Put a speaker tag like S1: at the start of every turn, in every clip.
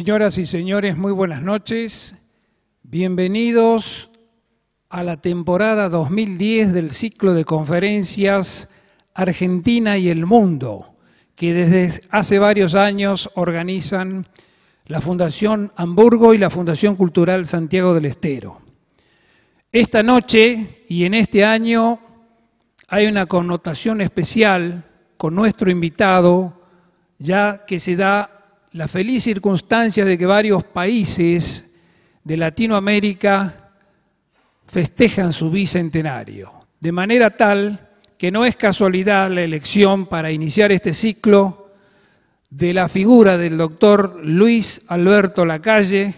S1: Señoras y señores, muy buenas noches. Bienvenidos a la temporada 2010 del ciclo de conferencias Argentina y el Mundo, que desde hace varios años organizan la Fundación Hamburgo y la Fundación Cultural Santiago del Estero. Esta noche y en este año hay una connotación especial con nuestro invitado, ya que se da la feliz circunstancia de que varios países de Latinoamérica festejan su bicentenario, de manera tal que no es casualidad la elección para iniciar este ciclo de la figura del doctor Luis Alberto Lacalle,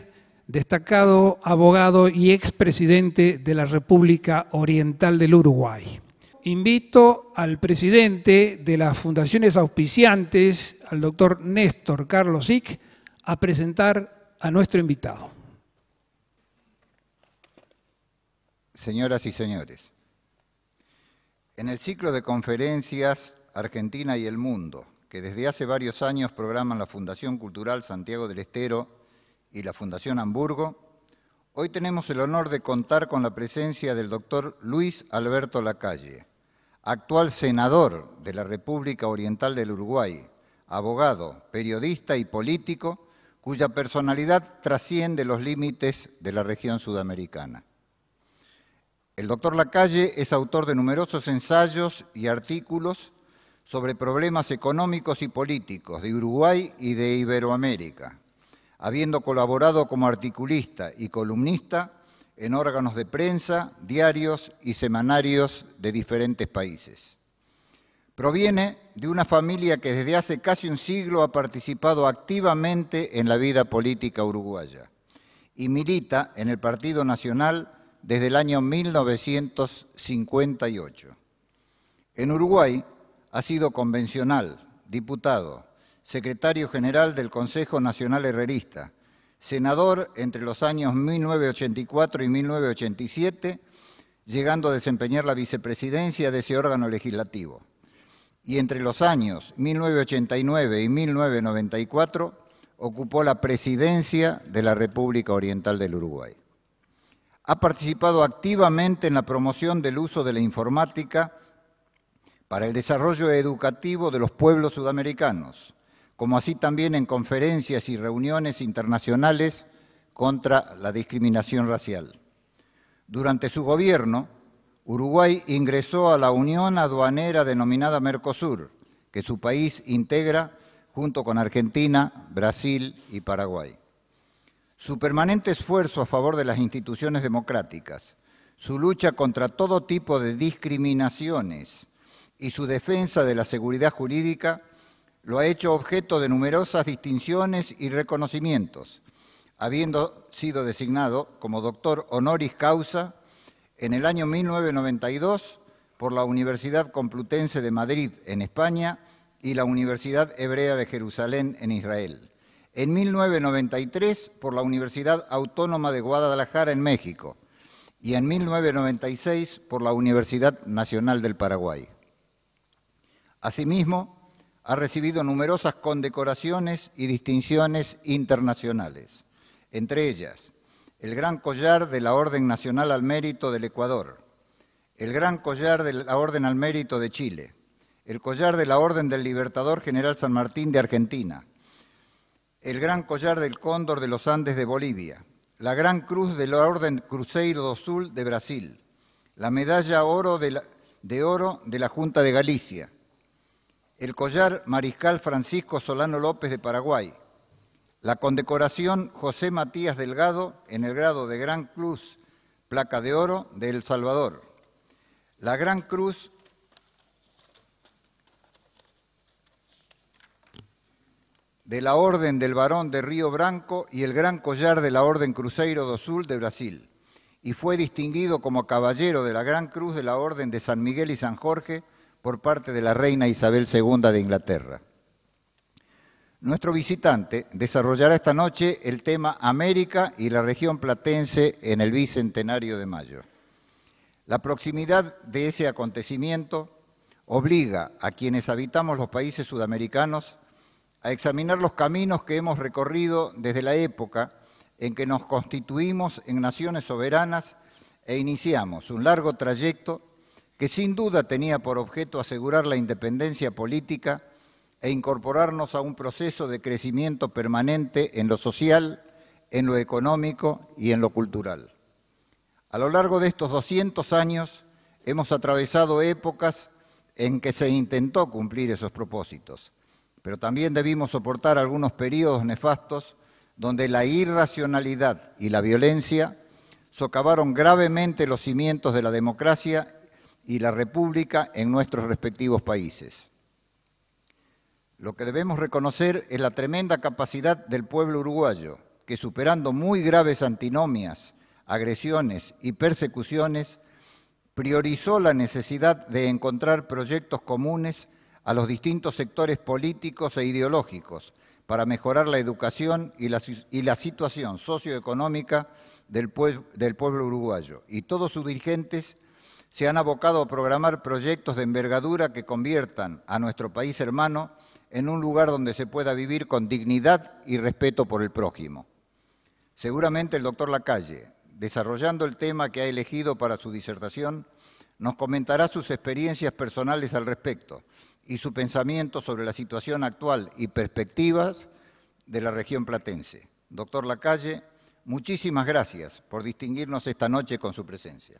S1: destacado abogado y expresidente de la República Oriental del Uruguay invito al presidente de las fundaciones auspiciantes, al doctor Néstor Carlos Ick, a presentar a nuestro invitado.
S2: Señoras y señores, en el ciclo de conferencias Argentina y el Mundo, que desde hace varios años programan la Fundación Cultural Santiago del Estero y la Fundación Hamburgo, hoy tenemos el honor de contar con la presencia del doctor Luis Alberto Lacalle, actual senador de la República Oriental del Uruguay, abogado, periodista y político, cuya personalidad trasciende los límites de la región sudamericana. El doctor Lacalle es autor de numerosos ensayos y artículos sobre problemas económicos y políticos de Uruguay y de Iberoamérica, habiendo colaborado como articulista y columnista en órganos de prensa, diarios y semanarios de diferentes países. Proviene de una familia que desde hace casi un siglo ha participado activamente en la vida política uruguaya y milita en el Partido Nacional desde el año 1958. En Uruguay ha sido convencional, diputado, secretario general del Consejo Nacional Herrerista, senador entre los años 1984 y 1987, llegando a desempeñar la vicepresidencia de ese órgano legislativo. Y entre los años 1989 y 1994 ocupó la presidencia de la República Oriental del Uruguay. Ha participado activamente en la promoción del uso de la informática para el desarrollo educativo de los pueblos sudamericanos, como así también en conferencias y reuniones internacionales contra la discriminación racial. Durante su gobierno, Uruguay ingresó a la unión aduanera denominada Mercosur, que su país integra junto con Argentina, Brasil y Paraguay. Su permanente esfuerzo a favor de las instituciones democráticas, su lucha contra todo tipo de discriminaciones y su defensa de la seguridad jurídica lo ha hecho objeto de numerosas distinciones y reconocimientos, habiendo sido designado como doctor honoris causa en el año 1992 por la Universidad Complutense de Madrid en España y la Universidad Hebrea de Jerusalén en Israel. En 1993 por la Universidad Autónoma de Guadalajara en México y en 1996 por la Universidad Nacional del Paraguay. Asimismo, ha recibido numerosas condecoraciones y distinciones internacionales, entre ellas el Gran Collar de la Orden Nacional al Mérito del Ecuador, el Gran Collar de la Orden al Mérito de Chile, el Collar de la Orden del Libertador General San Martín de Argentina, el Gran Collar del Cóndor de los Andes de Bolivia, la Gran Cruz de la Orden Cruzeiro do Sul de Brasil, la Medalla Oro de, de Oro de la Junta de Galicia, el collar Mariscal Francisco Solano López de Paraguay, la condecoración José Matías Delgado en el grado de Gran Cruz, placa de oro de El Salvador, la Gran Cruz de la Orden del Barón de Río Branco y el Gran Collar de la Orden Cruzeiro do Sul de Brasil, y fue distinguido como Caballero de la Gran Cruz de la Orden de San Miguel y San Jorge por parte de la reina Isabel II de Inglaterra. Nuestro visitante desarrollará esta noche el tema América y la región platense en el Bicentenario de Mayo. La proximidad de ese acontecimiento obliga a quienes habitamos los países sudamericanos a examinar los caminos que hemos recorrido desde la época en que nos constituimos en naciones soberanas e iniciamos un largo trayecto que sin duda tenía por objeto asegurar la independencia política e incorporarnos a un proceso de crecimiento permanente en lo social, en lo económico y en lo cultural. A lo largo de estos 200 años hemos atravesado épocas en que se intentó cumplir esos propósitos, pero también debimos soportar algunos periodos nefastos donde la irracionalidad y la violencia socavaron gravemente los cimientos de la democracia y la República en nuestros respectivos países. Lo que debemos reconocer es la tremenda capacidad del pueblo uruguayo, que superando muy graves antinomias, agresiones y persecuciones, priorizó la necesidad de encontrar proyectos comunes a los distintos sectores políticos e ideológicos para mejorar la educación y la, situación socioeconómica del, del pueblo uruguayo. Y todos sus dirigentes se han abocado a programar proyectos de envergadura que conviertan a nuestro país hermano en un lugar donde se pueda vivir con dignidad y respeto por el prójimo. Seguramente el doctor Lacalle, desarrollando el tema que ha elegido para su disertación, nos comentará sus experiencias personales al respecto y su pensamiento sobre la situación actual y perspectivas de la región platense. Doctor Lacalle, muchísimas gracias por distinguirnos esta noche con su presencia.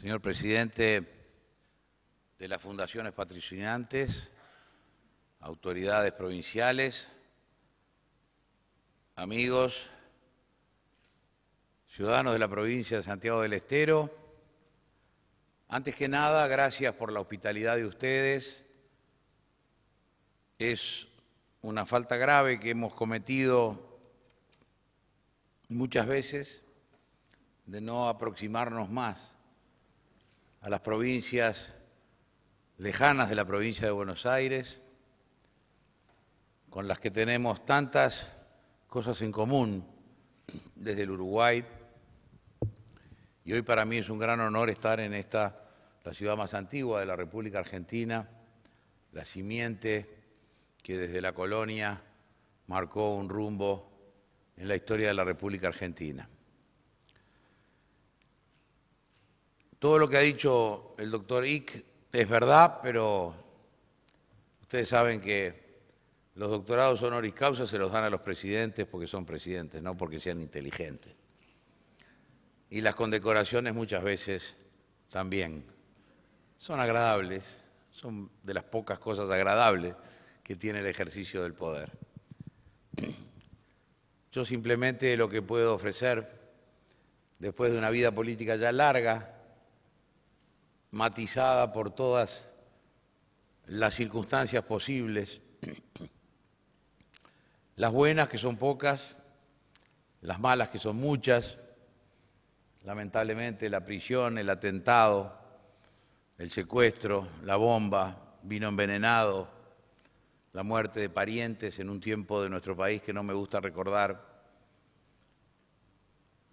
S3: señor presidente de las fundaciones patrocinantes, autoridades provinciales, amigos, ciudadanos de la provincia de Santiago del Estero, antes que nada, gracias por la hospitalidad de ustedes. Es una falta grave que hemos cometido muchas veces de no aproximarnos más a las provincias lejanas de la provincia de Buenos Aires, con las que tenemos tantas cosas en común desde el Uruguay. Y hoy para mí es un gran honor estar en esta, la ciudad más antigua de la República Argentina, la simiente que desde la colonia marcó un rumbo en la historia de la República Argentina. todo lo que ha dicho el doctor Ick es verdad, pero ustedes saben que los doctorados honoris causa se los dan a los presidentes porque son presidentes, no porque sean inteligentes. Y las condecoraciones muchas veces también son agradables, son de las pocas cosas agradables que tiene el ejercicio del poder. Yo simplemente lo que puedo ofrecer, después de una vida política ya larga, matizada por todas las circunstancias posibles, las buenas que son pocas, las malas que son muchas, lamentablemente la prisión, el atentado, el secuestro, la bomba, vino envenenado, la muerte de parientes en un tiempo de nuestro país que no me gusta recordar,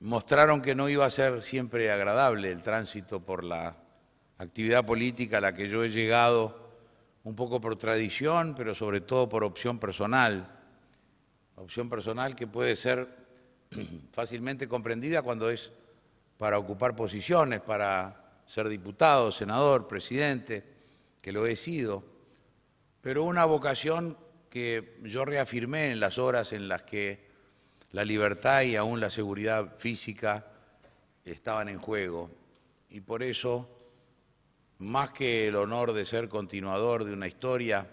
S3: mostraron que no iba a ser siempre agradable el tránsito por la actividad política a la que yo he llegado un poco por tradición, pero sobre todo por opción personal. Opción personal que puede ser fácilmente comprendida cuando es para ocupar posiciones, para ser diputado, senador, presidente, que lo he sido, pero una vocación que yo reafirmé en las horas en las que la libertad y aún la seguridad física estaban en juego. Y por eso más que el honor de ser continuador de una historia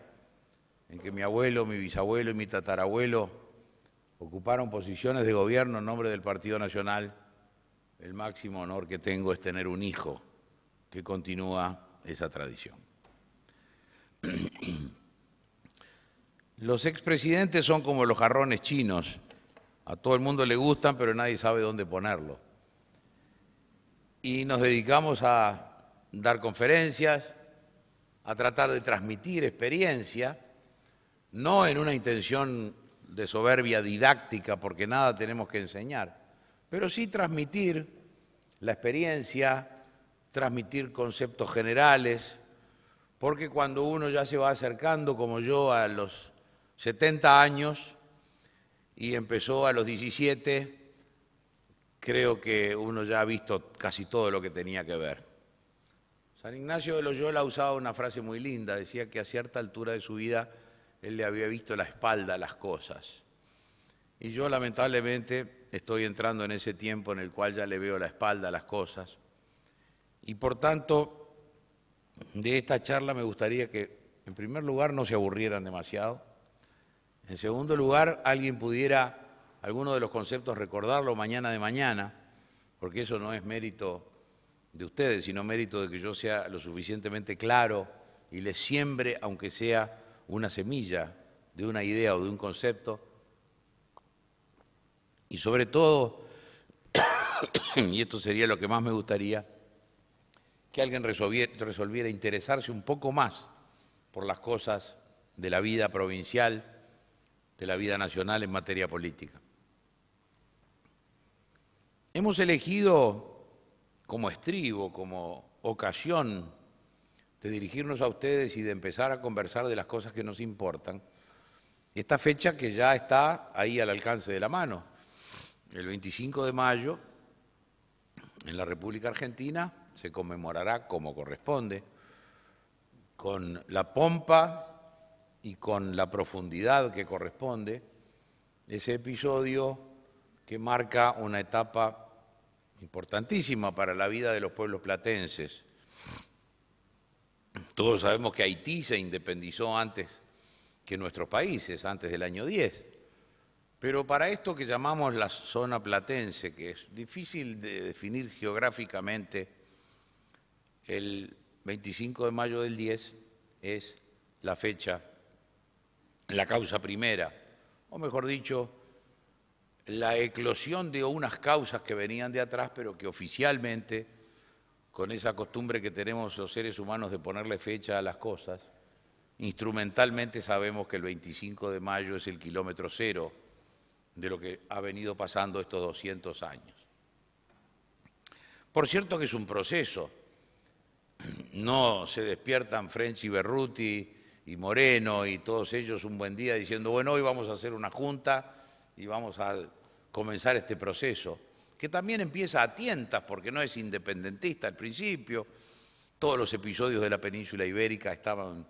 S3: en que mi abuelo, mi bisabuelo y mi tatarabuelo ocuparon posiciones de gobierno en nombre del Partido Nacional, el máximo honor que tengo es tener un hijo que continúa esa tradición. Los expresidentes son como los jarrones chinos, a todo el mundo le gustan, pero nadie sabe dónde ponerlo. Y nos dedicamos a dar conferencias, a tratar de transmitir experiencia, no en una intención de soberbia didáctica, porque nada tenemos que enseñar, pero sí transmitir la experiencia, transmitir conceptos generales, porque cuando uno ya se va acercando, como yo, a los 70 años y empezó a los 17, creo que uno ya ha visto casi todo lo que tenía que ver. San Ignacio de Loyola usaba una frase muy linda, decía que a cierta altura de su vida él le había visto la espalda a las cosas. Y yo lamentablemente estoy entrando en ese tiempo en el cual ya le veo la espalda a las cosas. Y por tanto, de esta charla me gustaría que, en primer lugar, no se aburrieran demasiado. En segundo lugar, alguien pudiera, alguno de los conceptos, recordarlo mañana de mañana, porque eso no es mérito de ustedes, sino mérito de que yo sea lo suficientemente claro y les siembre, aunque sea una semilla de una idea o de un concepto. Y sobre todo, y esto sería lo que más me gustaría, que alguien resolviera, resolviera interesarse un poco más por las cosas de la vida provincial, de la vida nacional en materia política. Hemos elegido como estribo, como ocasión de dirigirnos a ustedes y de empezar a conversar de las cosas que nos importan, esta fecha que ya está ahí al alcance de la mano, el 25 de mayo, en la República Argentina, se conmemorará como corresponde, con la pompa y con la profundidad que corresponde, ese episodio que marca una etapa importantísima para la vida de los pueblos platenses. Todos sabemos que Haití se independizó antes que nuestros países, antes del año 10. Pero para esto que llamamos la zona platense, que es difícil de definir geográficamente, el 25 de mayo del 10 es la fecha, la causa primera, o mejor dicho, la eclosión de unas causas que venían de atrás, pero que oficialmente, con esa costumbre que tenemos los seres humanos de ponerle fecha a las cosas, instrumentalmente sabemos que el 25 de mayo es el kilómetro cero de lo que ha venido pasando estos 200 años. Por cierto que es un proceso, no se despiertan French y Berruti y Moreno y todos ellos un buen día diciendo, bueno, hoy vamos a hacer una junta y vamos a comenzar este proceso, que también empieza a tientas porque no es independentista al principio. Todos los episodios de la península ibérica estaban,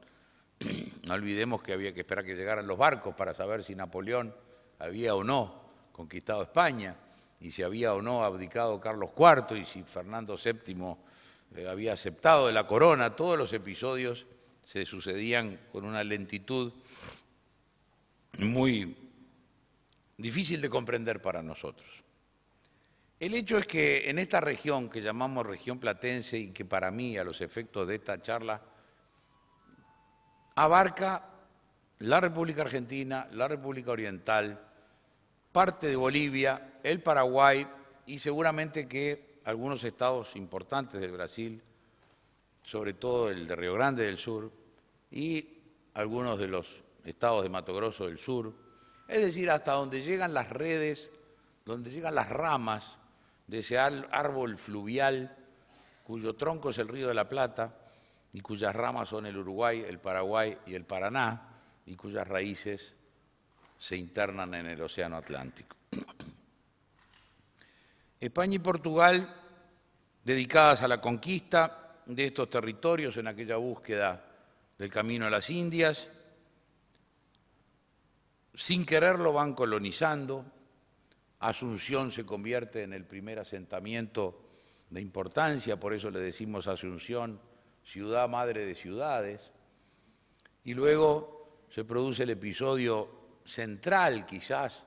S3: no olvidemos que había que esperar que llegaran los barcos para saber si Napoleón había o no conquistado España y si había o no abdicado Carlos IV y si Fernando VII eh, había aceptado de la corona. Todos los episodios se sucedían con una lentitud muy difícil de comprender para nosotros. El hecho es que en esta región que llamamos región platense y que para mí, a los efectos de esta charla, abarca la República Argentina, la República Oriental, parte de Bolivia, el Paraguay y seguramente que algunos estados importantes del Brasil, sobre todo el de Río Grande del Sur y algunos de los estados de Mato Grosso del Sur, es decir, hasta donde llegan las redes, donde llegan las ramas de ese árbol fluvial cuyo tronco es el río de la Plata y cuyas ramas son el Uruguay, el Paraguay y el Paraná y cuyas raíces se internan en el Océano Atlántico. España y Portugal, dedicadas a la conquista de estos territorios en aquella búsqueda del camino a las Indias, sin quererlo van colonizando, Asunción se convierte en el primer asentamiento de importancia, por eso le decimos Asunción, ciudad madre de ciudades, y luego se produce el episodio central quizás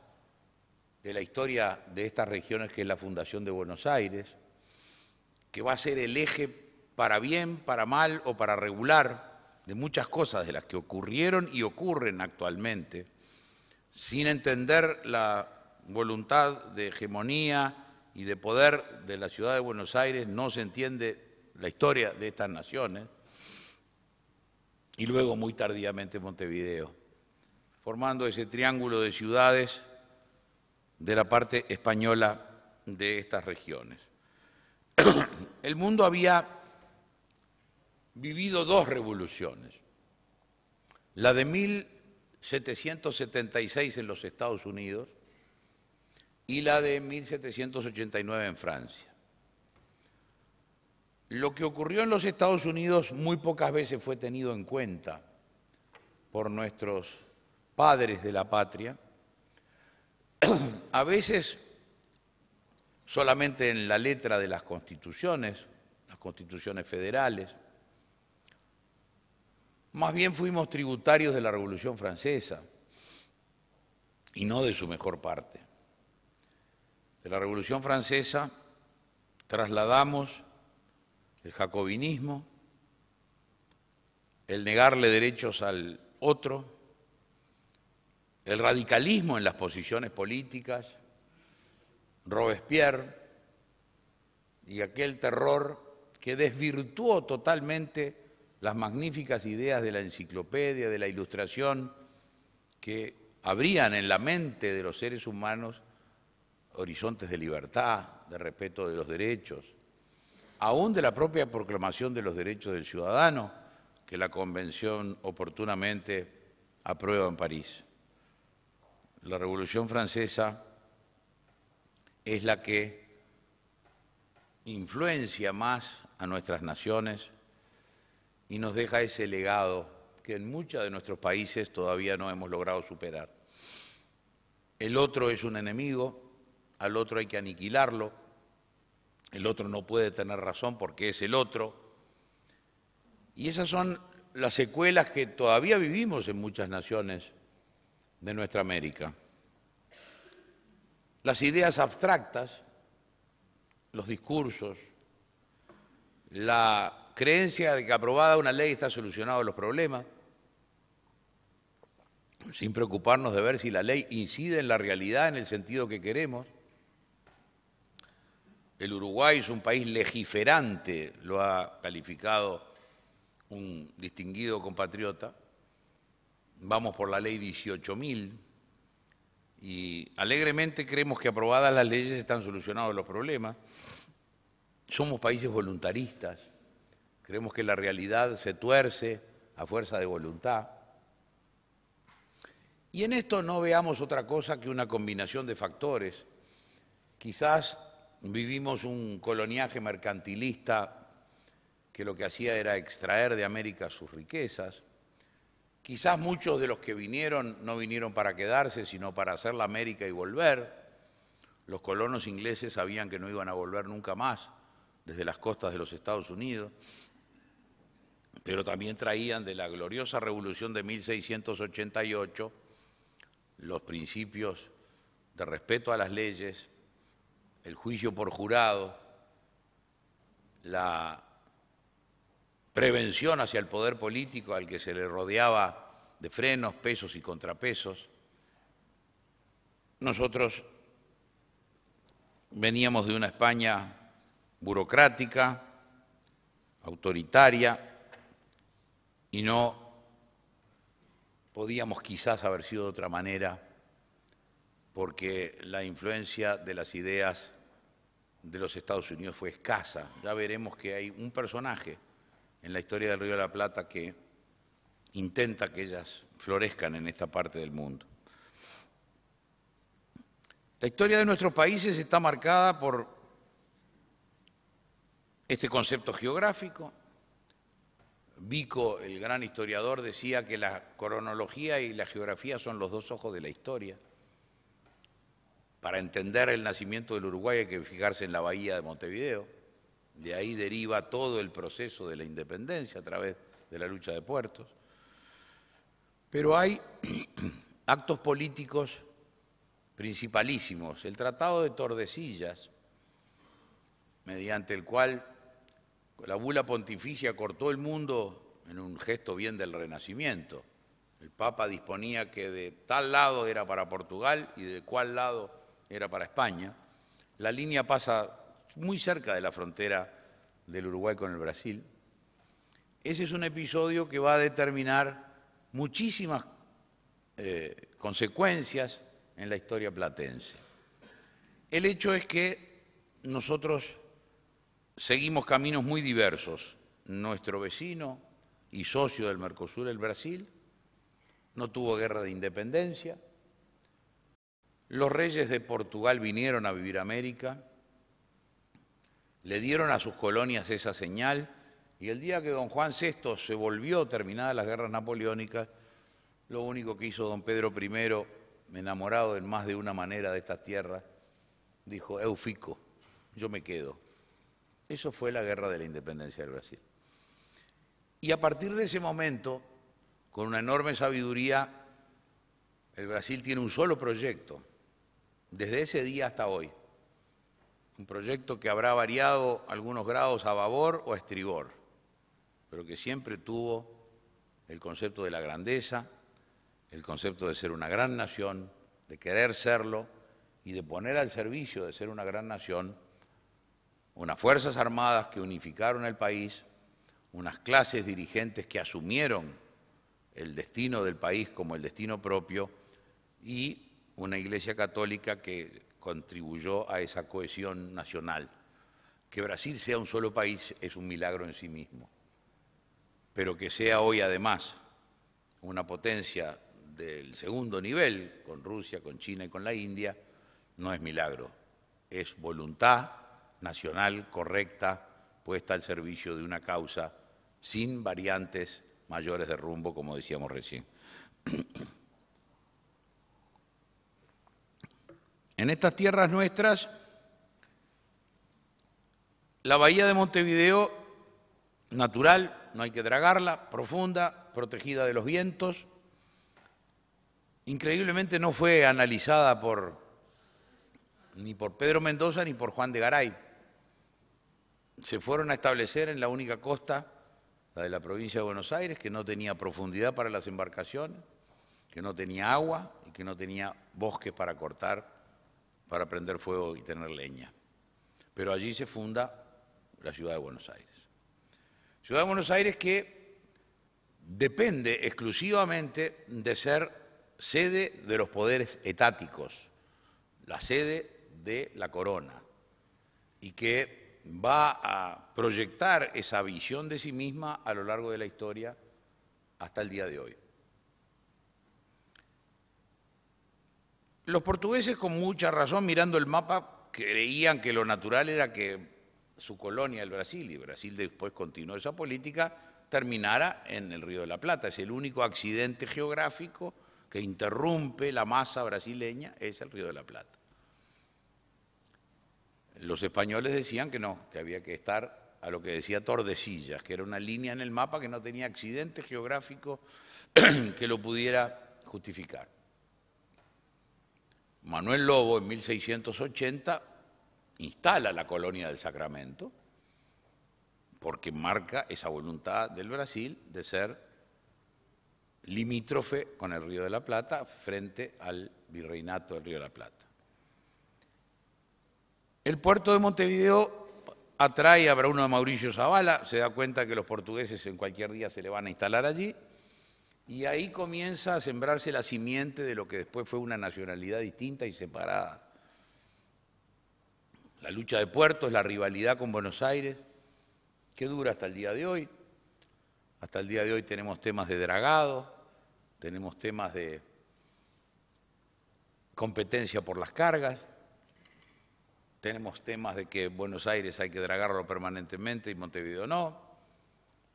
S3: de la historia de estas regiones, que es la fundación de Buenos Aires, que va a ser el eje para bien, para mal o para regular de muchas cosas de las que ocurrieron y ocurren actualmente sin entender la voluntad de hegemonía y de poder de la ciudad de Buenos Aires, no se entiende la historia de estas naciones, y luego muy tardíamente Montevideo, formando ese triángulo de ciudades de la parte española de estas regiones. El mundo había vivido dos revoluciones, la de mil 776 en los Estados Unidos y la de 1789 en Francia. Lo que ocurrió en los Estados Unidos muy pocas veces fue tenido en cuenta por nuestros padres de la patria, a veces solamente en la letra de las constituciones, las constituciones federales, más bien fuimos tributarios de la Revolución Francesa y no de su mejor parte. De la Revolución Francesa trasladamos el jacobinismo, el negarle derechos al otro, el radicalismo en las posiciones políticas, Robespierre y aquel terror que desvirtuó totalmente las magníficas ideas de la enciclopedia, de la ilustración, que abrían en la mente de los seres humanos horizontes de libertad, de respeto de los derechos, aún de la propia proclamación de los derechos del ciudadano que la Convención oportunamente aprueba en París. La Revolución Francesa es la que influencia más a nuestras naciones y nos deja ese legado que en muchos de nuestros países todavía no hemos logrado superar. El otro es un enemigo, al otro hay que aniquilarlo, el otro no puede tener razón porque es el otro. Y esas son las secuelas que todavía vivimos en muchas naciones de nuestra América. Las ideas abstractas, los discursos, la creencia de que aprobada una ley está solucionado los problemas, sin preocuparnos de ver si la ley incide en la realidad en el sentido que queremos. El Uruguay es un país legiferante, lo ha calificado un distinguido compatriota. Vamos por la ley 18.000 y alegremente creemos que aprobadas las leyes están solucionados los problemas. Somos países voluntaristas, Creemos que la realidad se tuerce a fuerza de voluntad. Y en esto no veamos otra cosa que una combinación de factores. Quizás vivimos un coloniaje mercantilista que lo que hacía era extraer de América sus riquezas. Quizás muchos de los que vinieron no vinieron para quedarse, sino para hacer la América y volver. Los colonos ingleses sabían que no iban a volver nunca más desde las costas de los Estados Unidos pero también traían de la gloriosa revolución de 1688 los principios de respeto a las leyes, el juicio por jurado, la prevención hacia el poder político al que se le rodeaba de frenos, pesos y contrapesos. Nosotros veníamos de una España burocrática, autoritaria, y no podíamos quizás haber sido de otra manera porque la influencia de las ideas de los Estados Unidos fue escasa. Ya veremos que hay un personaje en la historia del Río de la Plata que intenta que ellas florezcan en esta parte del mundo. La historia de nuestros países está marcada por este concepto geográfico, Vico, el gran historiador, decía que la cronología y la geografía son los dos ojos de la historia. Para entender el nacimiento del Uruguay hay que fijarse en la bahía de Montevideo. De ahí deriva todo el proceso de la independencia a través de la lucha de puertos. Pero hay actos políticos principalísimos. El Tratado de Tordesillas, mediante el cual la bula pontificia cortó el mundo en un gesto bien del Renacimiento. El Papa disponía que de tal lado era para Portugal y de cuál lado era para España. La línea pasa muy cerca de la frontera del Uruguay con el Brasil. Ese es un episodio que va a determinar muchísimas eh, consecuencias en la historia platense. El hecho es que nosotros seguimos caminos muy diversos. Nuestro vecino y socio del Mercosur, el Brasil, no tuvo guerra de independencia. Los reyes de Portugal vinieron a vivir a América, le dieron a sus colonias esa señal y el día que don Juan VI se volvió terminadas las guerras napoleónicas, lo único que hizo don Pedro I, enamorado en más de una manera de estas tierras, dijo, Eufico, yo me quedo eso fue la guerra de la independencia del Brasil. Y a partir de ese momento, con una enorme sabiduría, el Brasil tiene un solo proyecto, desde ese día hasta hoy. Un proyecto que habrá variado algunos grados a babor o a estribor, pero que siempre tuvo el concepto de la grandeza, el concepto de ser una gran nación, de querer serlo y de poner al servicio de ser una gran nación unas Fuerzas Armadas que unificaron el país, unas clases dirigentes que asumieron el destino del país como el destino propio y una Iglesia católica que contribuyó a esa cohesión nacional. Que Brasil sea un solo país es un milagro en sí mismo, pero que sea hoy además una potencia del segundo nivel, con Rusia, con China y con la India, no es milagro, es voluntad nacional correcta, puesta al servicio de una causa sin variantes mayores de rumbo, como decíamos recién. En estas tierras nuestras, la bahía de Montevideo, natural, no hay que dragarla, profunda, protegida de los vientos, increíblemente no fue analizada por, ni por Pedro Mendoza ni por Juan de Garay se fueron a establecer en la única costa, la de la provincia de Buenos Aires, que no tenía profundidad para las embarcaciones, que no tenía agua y que no tenía bosques para cortar, para prender fuego y tener leña. Pero allí se funda la ciudad de Buenos Aires. Ciudad de Buenos Aires que depende exclusivamente de ser sede de los poderes etáticos, la sede de la corona, y que va a proyectar esa visión de sí misma a lo largo de la historia hasta el día de hoy. Los portugueses con mucha razón mirando el mapa creían que lo natural era que su colonia, el Brasil, y Brasil después continuó esa política, terminara en el Río de la Plata. Es el único accidente geográfico que interrumpe la masa brasileña, es el Río de la Plata los españoles decían que no, que había que estar a lo que decía Tordesillas, que era una línea en el mapa que no tenía accidente geográfico que lo pudiera justificar. Manuel Lobo en 1680 instala la colonia del Sacramento porque marca esa voluntad del Brasil de ser limítrofe con el Río de la Plata frente al virreinato del Río de la Plata. El puerto de Montevideo atrae a Brauno de Mauricio Zavala, se da cuenta que los portugueses en cualquier día se le van a instalar allí, y ahí comienza a sembrarse la simiente de lo que después fue una nacionalidad distinta y separada. La lucha de puertos, la rivalidad con Buenos Aires, que dura hasta el día de hoy. Hasta el día de hoy tenemos temas de dragado, tenemos temas de competencia por las cargas, tenemos temas de que Buenos Aires hay que dragarlo permanentemente y Montevideo no.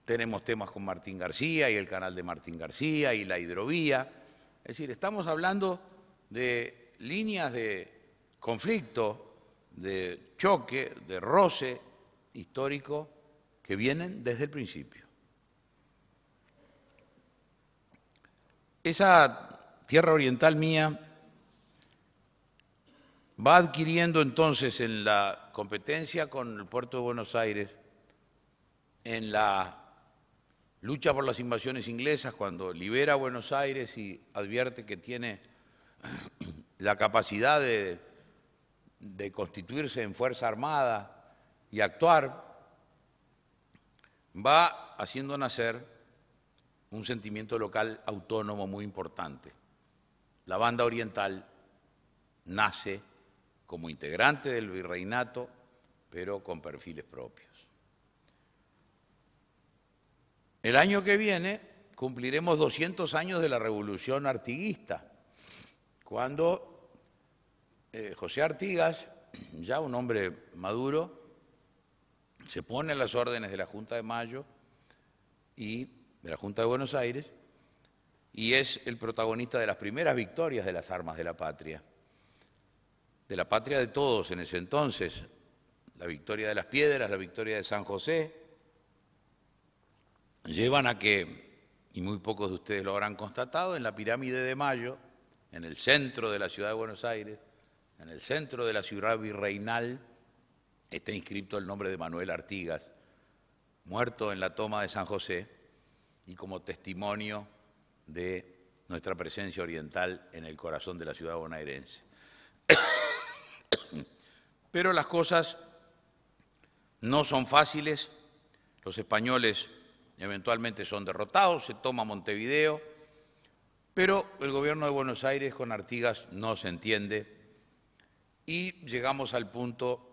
S3: Tenemos temas con Martín García y el canal de Martín García y la hidrovía. Es decir, estamos hablando de líneas de conflicto, de choque, de roce histórico que vienen desde el principio. Esa tierra oriental mía va adquiriendo entonces en la competencia con el puerto de Buenos Aires, en la lucha por las invasiones inglesas, cuando libera Buenos Aires y advierte que tiene la capacidad de, de constituirse en Fuerza Armada y actuar, va haciendo nacer un sentimiento local autónomo muy importante. La banda oriental nace como integrante del virreinato, pero con perfiles propios. El año que viene cumpliremos 200 años de la revolución artiguista, cuando eh, José Artigas, ya un hombre maduro, se pone a las órdenes de la Junta de Mayo y de la Junta de Buenos Aires y es el protagonista de las primeras victorias de las armas de la patria de la patria de todos en ese entonces, la victoria de las piedras, la victoria de San José, llevan a que, y muy pocos de ustedes lo habrán constatado, en la pirámide de Mayo, en el centro de la ciudad de Buenos Aires, en el centro de la ciudad virreinal, está inscrito el nombre de Manuel Artigas, muerto en la toma de San José y como testimonio de nuestra presencia oriental en el corazón de la ciudad bonaerense. Pero las cosas no son fáciles. Los españoles eventualmente son derrotados, se toma Montevideo, pero el gobierno de Buenos Aires con Artigas no se entiende y llegamos al punto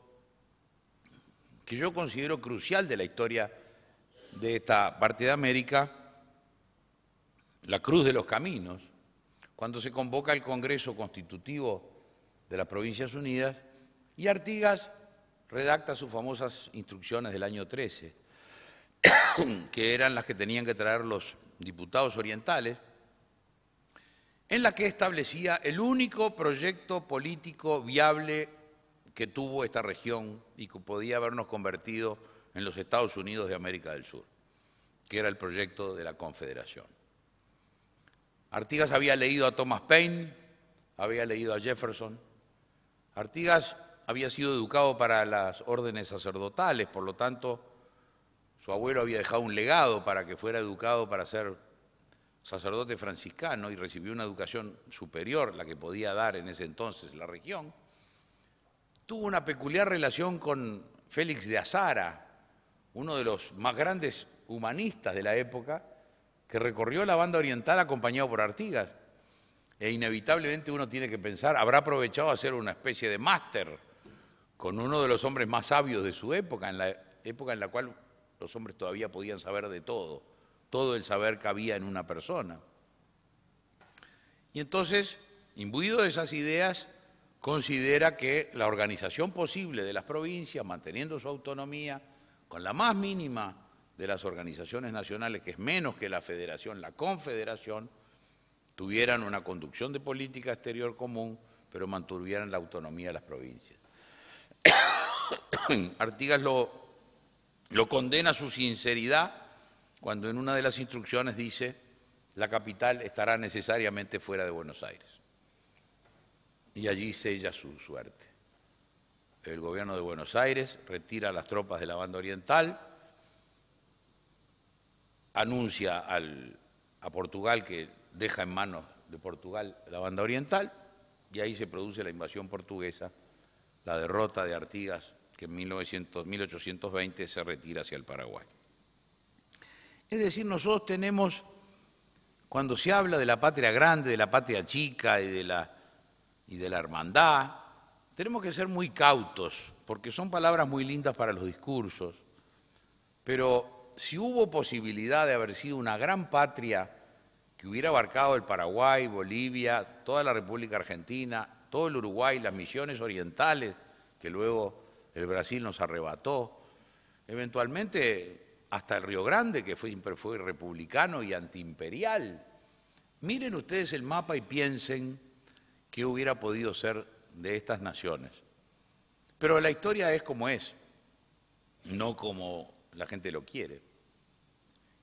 S3: que yo considero crucial de la historia de esta parte de América, la Cruz de los Caminos, cuando se convoca el Congreso Constitutivo de las Provincias Unidas y Artigas redacta sus famosas instrucciones del año 13, que eran las que tenían que traer los diputados orientales, en las que establecía el único proyecto político viable que tuvo esta región y que podía habernos convertido en los Estados Unidos de América del Sur, que era el proyecto de la Confederación. Artigas había leído a Thomas Paine, había leído a Jefferson. Artigas había sido educado para las órdenes sacerdotales, por lo tanto, su abuelo había dejado un legado para que fuera educado para ser sacerdote franciscano y recibió una educación superior, la que podía dar en ese entonces la región. Tuvo una peculiar relación con Félix de Azara, uno de los más grandes humanistas de la época, que recorrió la banda oriental acompañado por Artigas. E inevitablemente uno tiene que pensar, habrá aprovechado a hacer una especie de máster con uno de los hombres más sabios de su época, en la época en la cual los hombres todavía podían saber de todo, todo el saber cabía en una persona. Y entonces, imbuido de esas ideas, considera que la organización posible de las provincias, manteniendo su autonomía, con la más mínima de las organizaciones nacionales, que es menos que la federación, la confederación, tuvieran una conducción de política exterior común, pero mantuvieran la autonomía de las provincias. Artigas lo, lo condena su sinceridad cuando en una de las instrucciones dice, la capital estará necesariamente fuera de Buenos Aires. Y allí sella su suerte. El gobierno de Buenos Aires retira las tropas de la banda oriental, anuncia al, a Portugal que deja en manos de Portugal la banda oriental, y ahí se produce la invasión portuguesa, la derrota de Artigas que en 1820 se retira hacia el Paraguay. Es decir, nosotros tenemos, cuando se habla de la patria grande, de la patria chica y de la, y de la hermandad, tenemos que ser muy cautos, porque son palabras muy lindas para los discursos, pero si hubo posibilidad de haber sido una gran patria que hubiera abarcado el Paraguay, Bolivia, toda la República Argentina, todo el Uruguay, las misiones orientales, que luego el Brasil nos arrebató, eventualmente hasta el Río Grande, que fue, republicano y antiimperial. Miren ustedes el mapa y piensen qué hubiera podido ser de estas naciones. Pero la historia es como es, no como la gente lo quiere.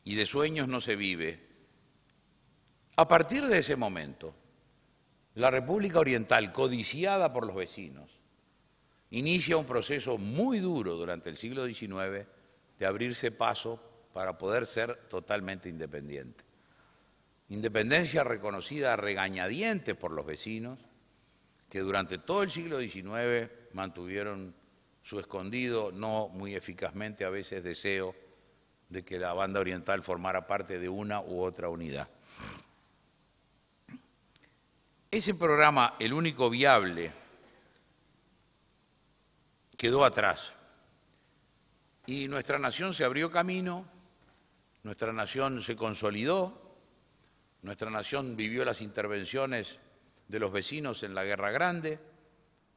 S3: Y de sueños no se vive. A partir de ese momento, la República Oriental, codiciada por los vecinos, inicia un proceso muy duro durante el siglo XIX de abrirse paso para poder ser totalmente independiente. Independencia reconocida regañadientes por los vecinos, que durante todo el siglo XIX mantuvieron su escondido, no muy eficazmente a veces, deseo de que la banda oriental formara parte de una u otra unidad. Ese programa, el único viable quedó atrás. Y nuestra nación se abrió camino, nuestra nación se consolidó, nuestra nación vivió las intervenciones de los vecinos en la Guerra Grande,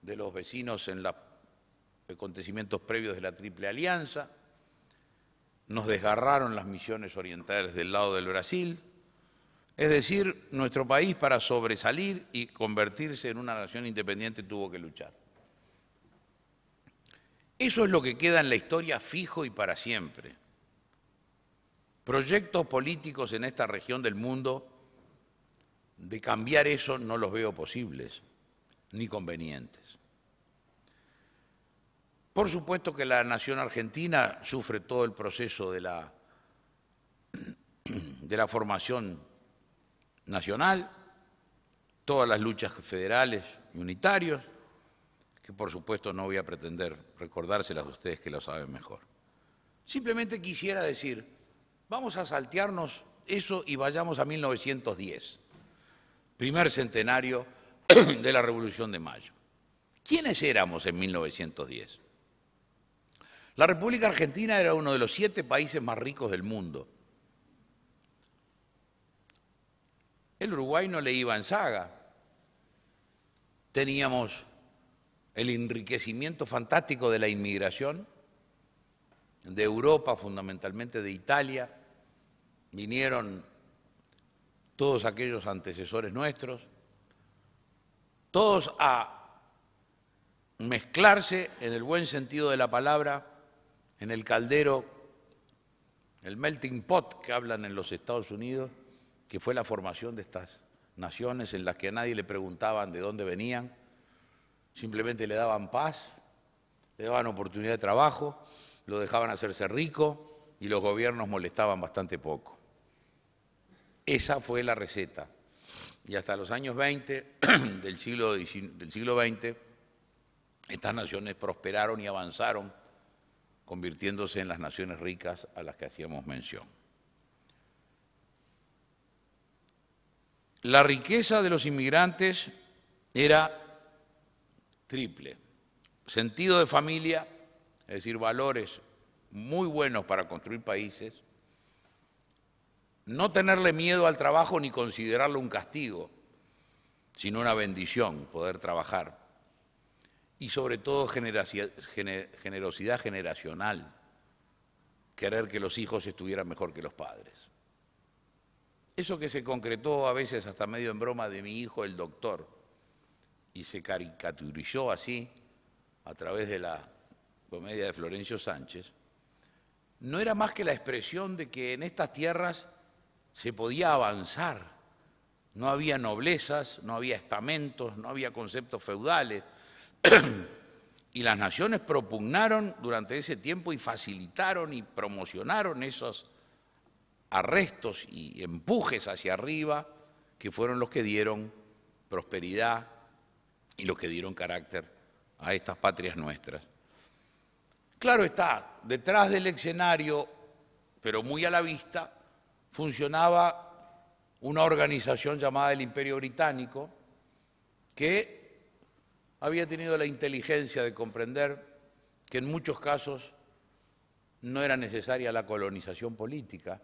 S3: de los vecinos en los acontecimientos previos de la Triple Alianza, nos desgarraron las misiones orientales del lado del Brasil. Es decir, nuestro país para sobresalir y convertirse en una nación independiente tuvo que luchar. Eso es lo que queda en la historia fijo y para siempre. Proyectos políticos en esta región del mundo de cambiar eso no los veo posibles ni convenientes. Por supuesto que la nación argentina sufre todo el proceso de la, de la formación nacional, todas las luchas federales y unitarios, que por supuesto no voy a pretender recordárselas a ustedes que lo saben mejor. Simplemente quisiera decir, vamos a saltearnos eso y vayamos a 1910, primer centenario de la Revolución de Mayo. ¿Quiénes éramos en 1910? La República Argentina era uno de los siete países más ricos del mundo. El Uruguay no le iba en saga. Teníamos el enriquecimiento fantástico de la inmigración, de Europa, fundamentalmente de Italia, vinieron todos aquellos antecesores nuestros, todos a mezclarse en el buen sentido de la palabra, en el caldero, el melting pot que hablan en los Estados Unidos, que fue la formación de estas naciones en las que a nadie le preguntaban de dónde venían, simplemente le daban paz, le daban oportunidad de trabajo, lo dejaban hacerse rico y los gobiernos molestaban bastante poco. Esa fue la receta. Y hasta los años 20 del siglo, del XX, estas naciones prosperaron y avanzaron, convirtiéndose en las naciones ricas a las que hacíamos mención. La riqueza de los inmigrantes era triple. Sentido de familia, es decir, valores muy buenos para construir países. No tenerle miedo al trabajo ni considerarlo un castigo, sino una bendición poder trabajar. Y sobre todo generosidad generacional, querer que los hijos estuvieran mejor que los padres. Eso que se concretó a veces hasta medio en broma de mi hijo, el doctor, y se caricaturizó así a través de la comedia de Florencio Sánchez, no era más que la expresión de que en estas tierras se podía avanzar. No había noblezas, no había estamentos, no había conceptos feudales. y las naciones propugnaron durante ese tiempo y facilitaron y promocionaron esos arrestos y empujes hacia arriba que fueron los que dieron prosperidad, y los que dieron carácter a estas patrias nuestras. Claro está, detrás del escenario, pero muy a la vista, funcionaba una organización llamada el Imperio Británico que había tenido la inteligencia de comprender que en muchos casos no era necesaria la colonización política,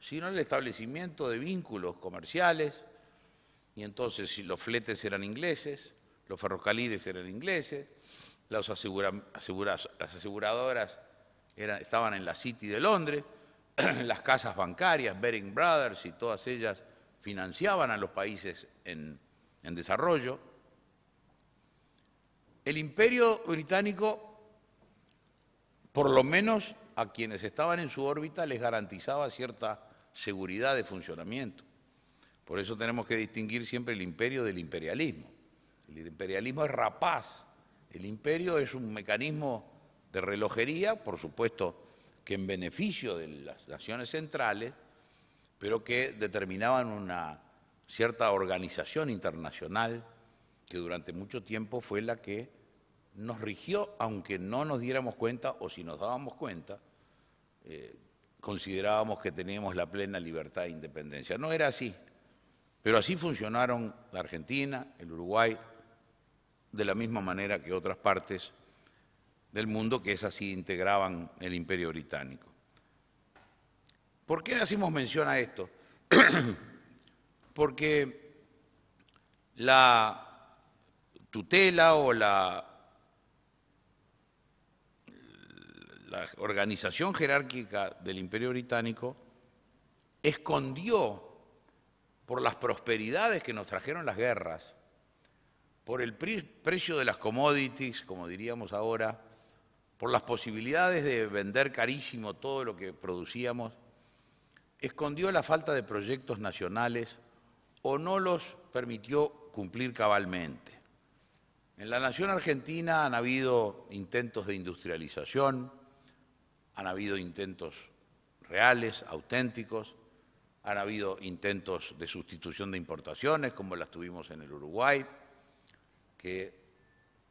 S3: sino el establecimiento de vínculos comerciales, y entonces si los fletes eran ingleses, los ferrocarriles eran ingleses, las, aseguradoras estaban en la City de Londres, las casas bancarias, Bering Brothers y todas ellas financiaban a los países en desarrollo. El imperio británico, por lo menos a quienes estaban en su órbita, les garantizaba cierta seguridad de funcionamiento. Por eso tenemos que distinguir siempre el imperio del imperialismo. El imperialismo es rapaz. El imperio es un mecanismo de relojería, por supuesto que en beneficio de las naciones centrales, pero que determinaban una cierta organización internacional que durante mucho tiempo fue la que nos rigió, aunque no nos diéramos cuenta o si nos dábamos cuenta, eh, considerábamos que teníamos la plena libertad e independencia. No era así, pero así funcionaron la Argentina, el Uruguay, de la misma manera que otras partes del mundo que es así integraban el imperio británico. ¿Por qué hacemos mención a esto? Porque la tutela o la organización jerárquica del imperio británico escondió por las prosperidades que nos trajeron las guerras, por el precio de las commodities, como diríamos ahora, por las posibilidades de vender carísimo todo lo que producíamos, escondió la falta de proyectos nacionales o no los permitió cumplir cabalmente. En la nación argentina han habido intentos de industrialización, han habido intentos reales, auténticos, han habido intentos de sustitución de importaciones, como las tuvimos en el Uruguay, que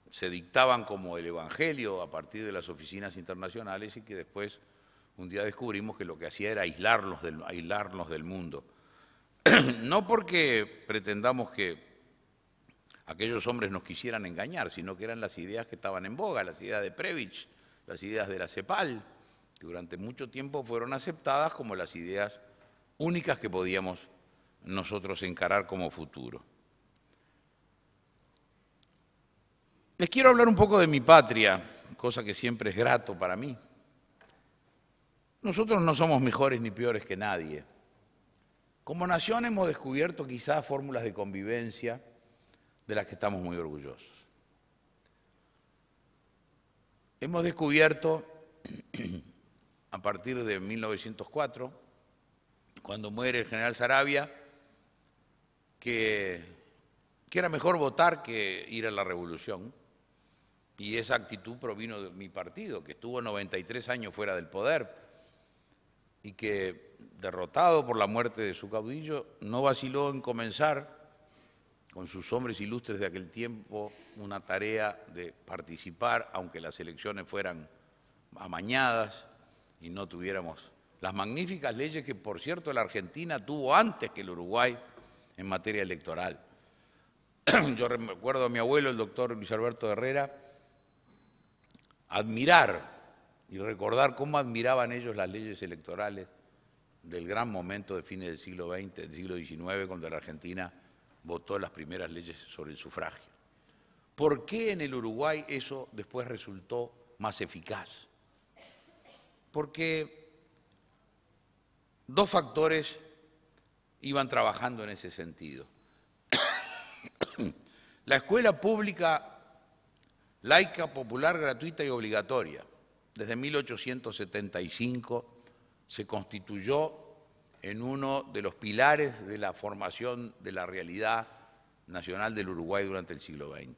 S3: se dictaban como el Evangelio a partir de las oficinas internacionales y que después un día descubrimos que lo que hacía era aislarnos del, del mundo. no porque pretendamos que aquellos hombres nos quisieran engañar, sino que eran las ideas que estaban en boga, las ideas de Previch, las ideas de la CEPAL, que durante mucho tiempo fueron aceptadas como las ideas únicas que podíamos nosotros encarar como futuro. Les quiero hablar un poco de mi patria, cosa que siempre es grato para mí. Nosotros no somos mejores ni peores que nadie. Como nación hemos descubierto quizás fórmulas de convivencia de las que estamos muy orgullosos. Hemos descubierto a partir de 1904, cuando muere el general Sarabia, que, que era mejor votar que ir a la revolución. Y esa actitud provino de mi partido, que estuvo 93 años fuera del poder y que, derrotado por la muerte de su caudillo, no vaciló en comenzar con sus hombres ilustres de aquel tiempo una tarea de participar, aunque las elecciones fueran amañadas y no tuviéramos las magníficas leyes que, por cierto, la Argentina tuvo antes que el Uruguay en materia electoral. Yo recuerdo a mi abuelo, el doctor Luis Alberto Herrera, admirar y recordar cómo admiraban ellos las leyes electorales del gran momento de fines del siglo XX, del siglo XIX, cuando la Argentina votó las primeras leyes sobre el sufragio. ¿Por qué en el Uruguay eso después resultó más eficaz? Porque dos factores iban trabajando en ese sentido. la escuela pública laica, popular, gratuita y obligatoria. Desde 1875 se constituyó en uno de los pilares de la formación de la realidad nacional del Uruguay durante el siglo XX.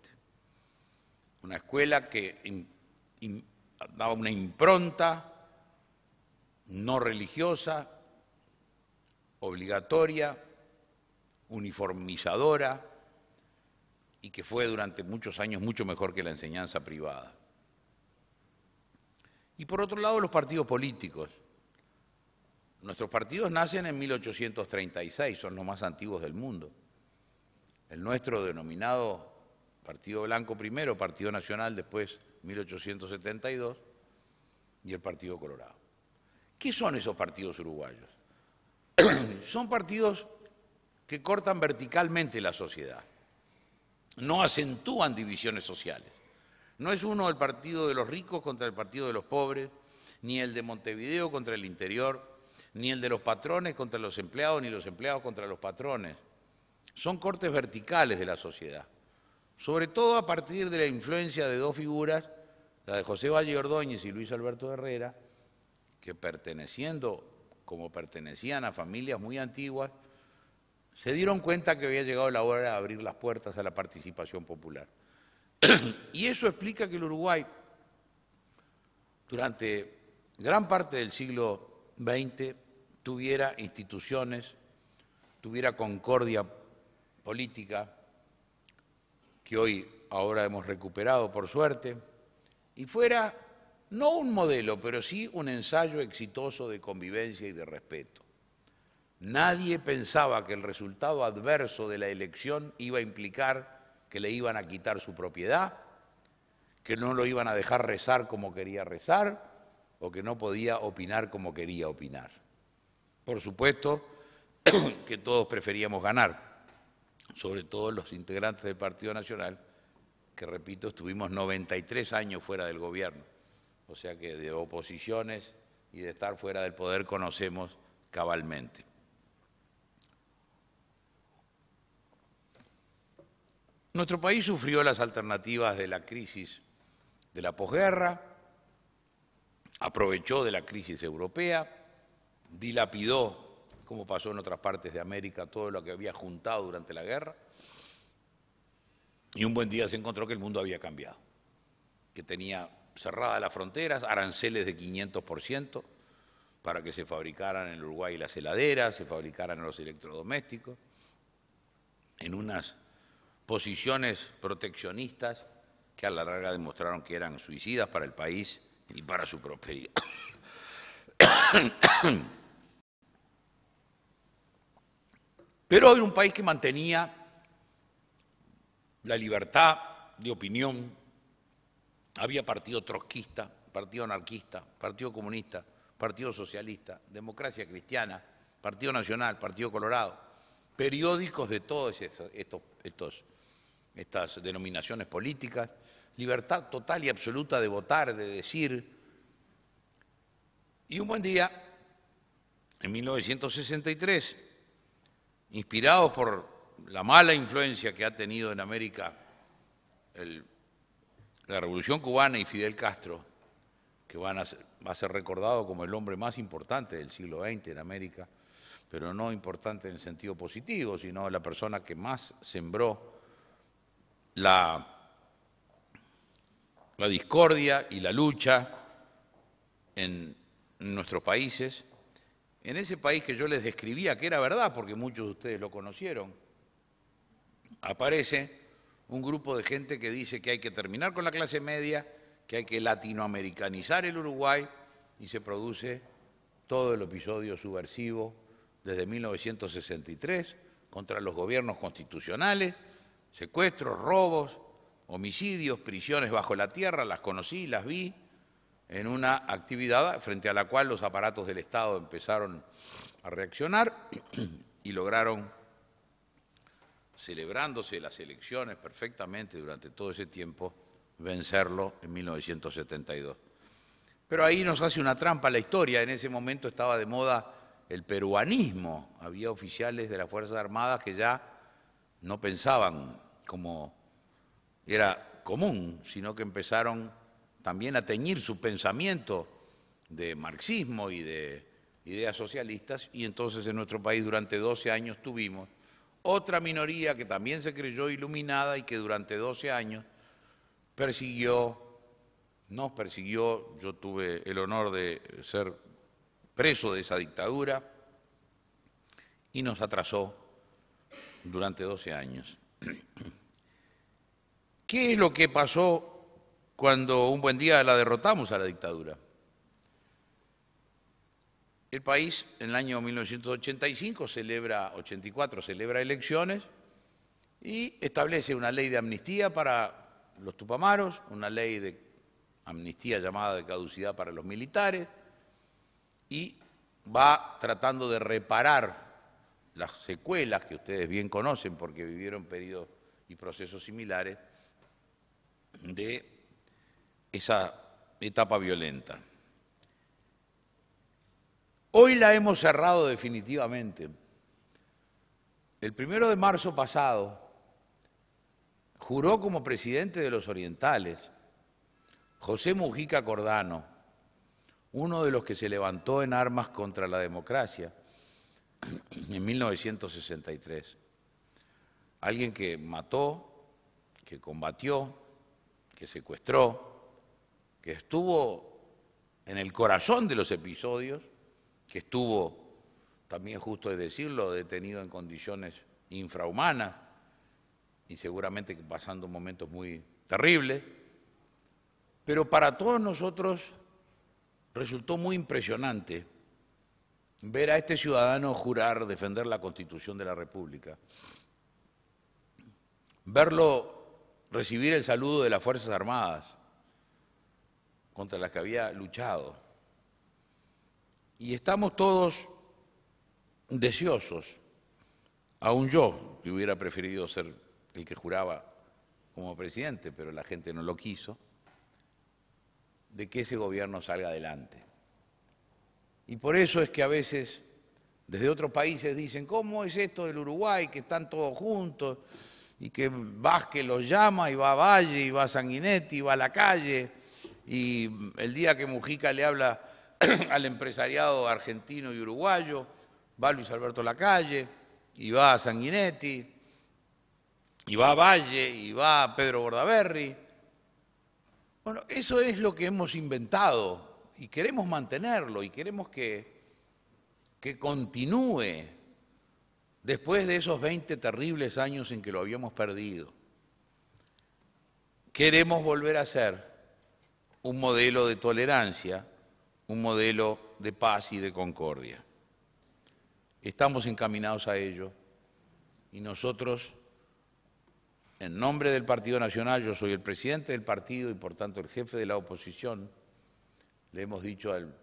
S3: Una escuela que daba una impronta no religiosa, obligatoria, uniformizadora, y que fue durante muchos años mucho mejor que la enseñanza privada. Y por otro lado, los partidos políticos. Nuestros partidos nacen en 1836, son los más antiguos del mundo. El nuestro denominado Partido Blanco primero, Partido Nacional después 1872 y el Partido Colorado. ¿Qué son esos partidos uruguayos? son partidos que cortan verticalmente la sociedad no acentúan divisiones sociales. No es uno el partido de los ricos contra el partido de los pobres, ni el de Montevideo contra el interior, ni el de los patrones contra los empleados, ni los empleados contra los patrones. Son cortes verticales de la sociedad, sobre todo a partir de la influencia de dos figuras, la de José Valle Ordóñez y Luis Alberto Herrera, que perteneciendo como pertenecían a familias muy antiguas, se dieron cuenta que había llegado la hora de abrir las puertas a la participación popular. y eso explica que el Uruguay, durante gran parte del siglo XX, tuviera instituciones, tuviera concordia política, que hoy ahora hemos recuperado por suerte, y fuera no un modelo, pero sí un ensayo exitoso de convivencia y de respeto. Nadie pensaba que el resultado adverso de la elección iba a implicar que le iban a quitar su propiedad, que no lo iban a dejar rezar como quería rezar o que no podía opinar como quería opinar. Por supuesto que todos preferíamos ganar, sobre todo los integrantes del Partido Nacional, que repito, estuvimos 93 años fuera del gobierno, o sea que de oposiciones y de estar fuera del poder conocemos cabalmente. Nuestro país sufrió las alternativas de la crisis de la posguerra, aprovechó de la crisis europea, dilapidó, como pasó en otras partes de América, todo lo que había juntado durante la guerra, y un buen día se encontró que el mundo había cambiado, que tenía cerradas las fronteras, aranceles de 500% para que se fabricaran en Uruguay las heladeras, se fabricaran los electrodomésticos, en unas posiciones proteccionistas que a la larga demostraron que eran suicidas para el país y para su prosperidad. Pero era un país que mantenía la libertad de opinión, había partido trotskista, partido anarquista, partido comunista, partido socialista, democracia cristiana, partido nacional, partido colorado, periódicos de todos estos, estos estas denominaciones políticas, libertad total y absoluta de votar, de decir. Y un buen día, en 1963, inspirados por la mala influencia que ha tenido en América la Revolución cubana y Fidel Castro, que van va a ser recordado como el hombre más importante del siglo XX en América, pero no importante en sentido positivo, sino la persona que más sembró la, discordia y la lucha en nuestros países, en ese país que yo les describía que era verdad, porque muchos de ustedes lo conocieron, aparece un grupo de gente que dice que hay que terminar con la clase media, que hay que latinoamericanizar el Uruguay y se produce todo el episodio subversivo desde 1963 contra los gobiernos constitucionales Secuestros, robos, homicidios, prisiones bajo la tierra, las conocí, las vi en una actividad frente a la cual los aparatos del Estado empezaron a reaccionar y lograron, celebrándose las elecciones perfectamente durante todo ese tiempo, vencerlo en 1972. Pero ahí nos hace una trampa la historia. En ese momento estaba de moda el peruanismo. Había oficiales de las Fuerzas Armadas que ya no pensaban como era común, sino que empezaron también a teñir su pensamiento de marxismo y de ideas socialistas, y entonces en nuestro país durante 12 años tuvimos otra minoría que también se creyó iluminada y que durante 12 años persiguió, nos persiguió, yo tuve el honor de ser preso de esa dictadura y nos atrasó durante 12 años. ¿Qué es lo que pasó cuando un buen día la derrotamos a la dictadura? El país en el año 1985 celebra, 84 celebra elecciones y establece una ley de amnistía para los tupamaros, una ley de amnistía llamada de caducidad para los militares y va tratando de reparar las secuelas que ustedes bien conocen porque vivieron periodos y procesos similares de esa etapa violenta. Hoy la hemos cerrado definitivamente. El primero de marzo pasado juró como presidente de los orientales José Mujica Cordano, uno de los que se levantó en armas contra la democracia en 1963. Alguien que mató, que combatió, que secuestró, que estuvo en el corazón de los episodios, que estuvo, también justo es decirlo, detenido en condiciones infrahumanas y seguramente pasando momentos muy terribles, pero para todos nosotros resultó muy impresionante ver a este ciudadano jurar defender la Constitución de la República, verlo recibir el saludo de las Fuerzas Armadas contra las que había luchado. Y estamos todos deseosos, aún yo, que hubiera preferido ser el que juraba como presidente, pero la gente no lo quiso, de que ese gobierno salga adelante. Y por eso es que a veces desde otros países dicen, ¿cómo es esto del Uruguay que están todos juntos y que Vázquez los llama y va a Valle y va a Sanguinetti y va a la calle y el día que Mujica le habla al empresariado argentino y uruguayo, va Luis Alberto calle, y va a Sanguinetti y va a Valle y va a Pedro Bordaberry. Bueno, eso es lo que hemos inventado y queremos mantenerlo y queremos que, continúe después de esos 20 terribles años en que lo habíamos perdido. Queremos volver a ser un modelo de tolerancia, un modelo de paz y de concordia. Estamos encaminados a ello y nosotros, en nombre del Partido Nacional, yo soy el presidente del partido y por tanto el jefe de la oposición, le hemos dicho al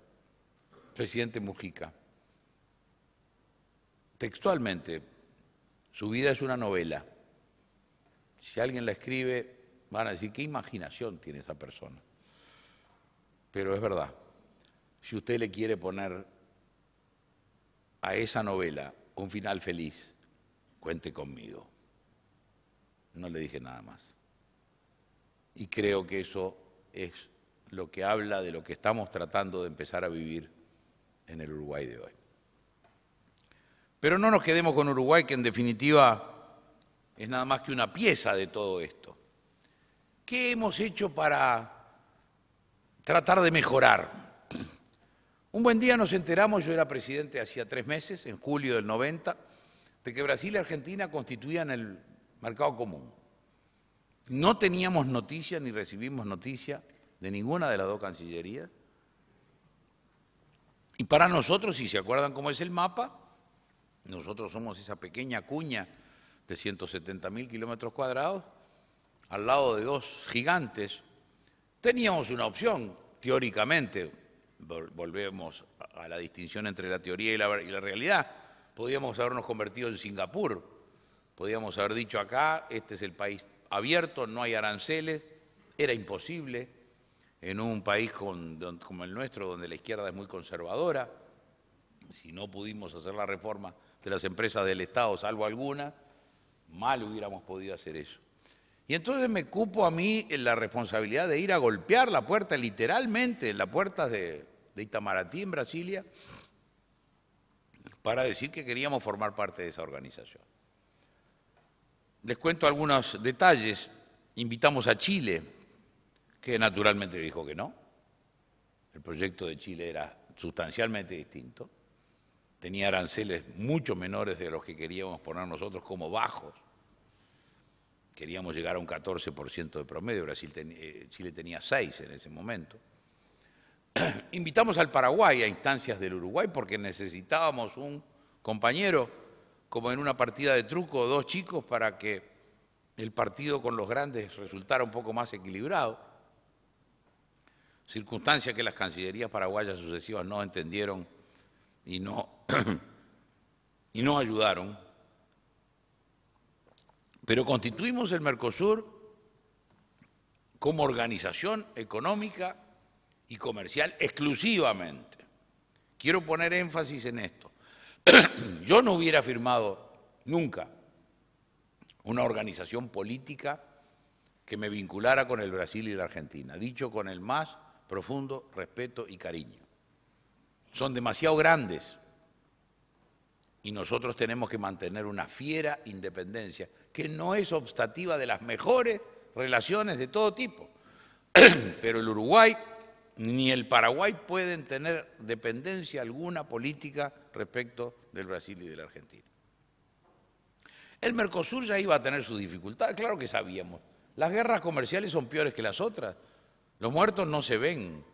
S3: presidente Mujica. Textualmente, su vida es una novela. Si alguien la escribe, van a decir, ¿qué imaginación tiene esa persona? Pero es verdad, si usted le quiere poner a esa novela un final feliz, cuente conmigo. No le dije nada más. Y creo que eso es lo que habla de lo que estamos tratando de empezar a vivir en el Uruguay de hoy. Pero no nos quedemos con Uruguay, que en definitiva es nada más que una pieza de todo esto. ¿Qué hemos hecho para tratar de mejorar? Un buen día nos enteramos, yo era presidente hacía tres meses, en julio del 90, de que Brasil y Argentina constituían el mercado común. No teníamos noticia ni recibimos noticia de ninguna de las dos cancillerías. Y para nosotros, si se acuerdan cómo es el mapa, nosotros somos esa pequeña cuña de 170 mil kilómetros cuadrados, al lado de dos gigantes. Teníamos una opción, teóricamente, volvemos a la distinción entre la teoría y la, y la realidad, podíamos habernos convertido en Singapur, podíamos haber dicho acá, este es el país abierto, no hay aranceles, era imposible, en un país como el nuestro, donde la izquierda es muy conservadora, si no pudimos hacer la reforma de las empresas del Estado, salvo alguna, mal hubiéramos podido hacer eso. Y entonces me cupo a mí la responsabilidad de ir a golpear la puerta, literalmente, la puerta de, de Itamaraty en Brasilia, para decir que queríamos formar parte de esa organización. Les cuento algunos detalles. Invitamos a Chile, que naturalmente dijo que no. El proyecto de Chile era sustancialmente distinto, tenía aranceles mucho menores de los que queríamos poner nosotros como bajos. Queríamos llegar a un 14% de promedio, Brasil eh, Chile tenía 6 en ese momento. Invitamos al Paraguay a instancias del Uruguay porque necesitábamos un compañero, como en una partida de truco, dos chicos para que el partido con los grandes resultara un poco más equilibrado circunstancia que las cancillerías paraguayas sucesivas no entendieron y no, y ayudaron. Pero constituimos el Mercosur como organización económica y comercial exclusivamente. Quiero poner énfasis en esto. Yo no hubiera firmado nunca una organización política que me vinculara con el Brasil y la Argentina, dicho con el más profundo respeto y cariño. Son demasiado grandes y nosotros tenemos que mantener una fiera independencia que no es obstativa de las mejores relaciones de todo tipo. Pero el Uruguay ni el Paraguay pueden tener dependencia alguna política respecto del Brasil y de la Argentina. El Mercosur ya iba a tener sus dificultades, claro que sabíamos. Las guerras comerciales son peores que las otras. Los muertos no se ven,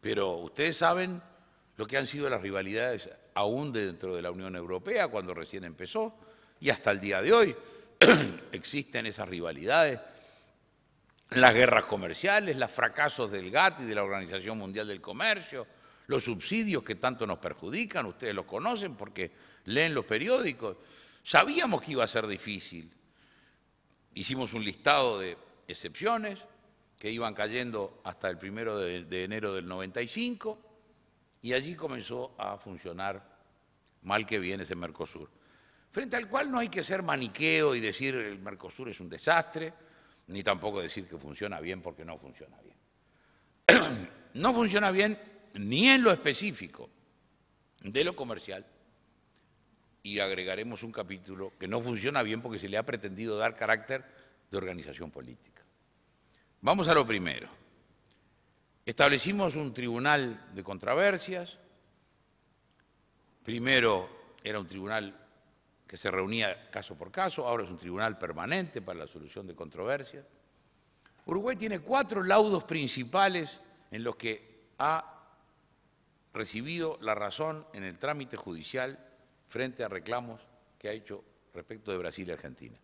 S3: pero ustedes saben lo que han sido las rivalidades aún dentro de la Unión Europea cuando recién empezó y hasta el día de hoy existen esas rivalidades, las guerras comerciales, los fracasos del GATT y de la Organización Mundial del Comercio, los subsidios que tanto nos perjudican, ustedes los conocen porque leen los periódicos. Sabíamos que iba a ser difícil. Hicimos un listado de excepciones, que iban cayendo hasta el primero de, enero del 95 y allí comenzó a funcionar mal que bien ese Mercosur. Frente al cual no hay que ser maniqueo y decir el Mercosur es un desastre, ni tampoco decir que funciona bien porque no funciona bien. no funciona bien ni en lo específico de lo comercial, y agregaremos un capítulo que no funciona bien porque se le ha pretendido dar carácter de organización política. Vamos a lo primero. Establecimos un tribunal de controversias. Primero era un tribunal que se reunía caso por caso, ahora es un tribunal permanente para la solución de controversias. Uruguay tiene cuatro laudos principales en los que ha recibido la razón en el trámite judicial frente a reclamos que ha hecho respecto de Brasil y Argentina.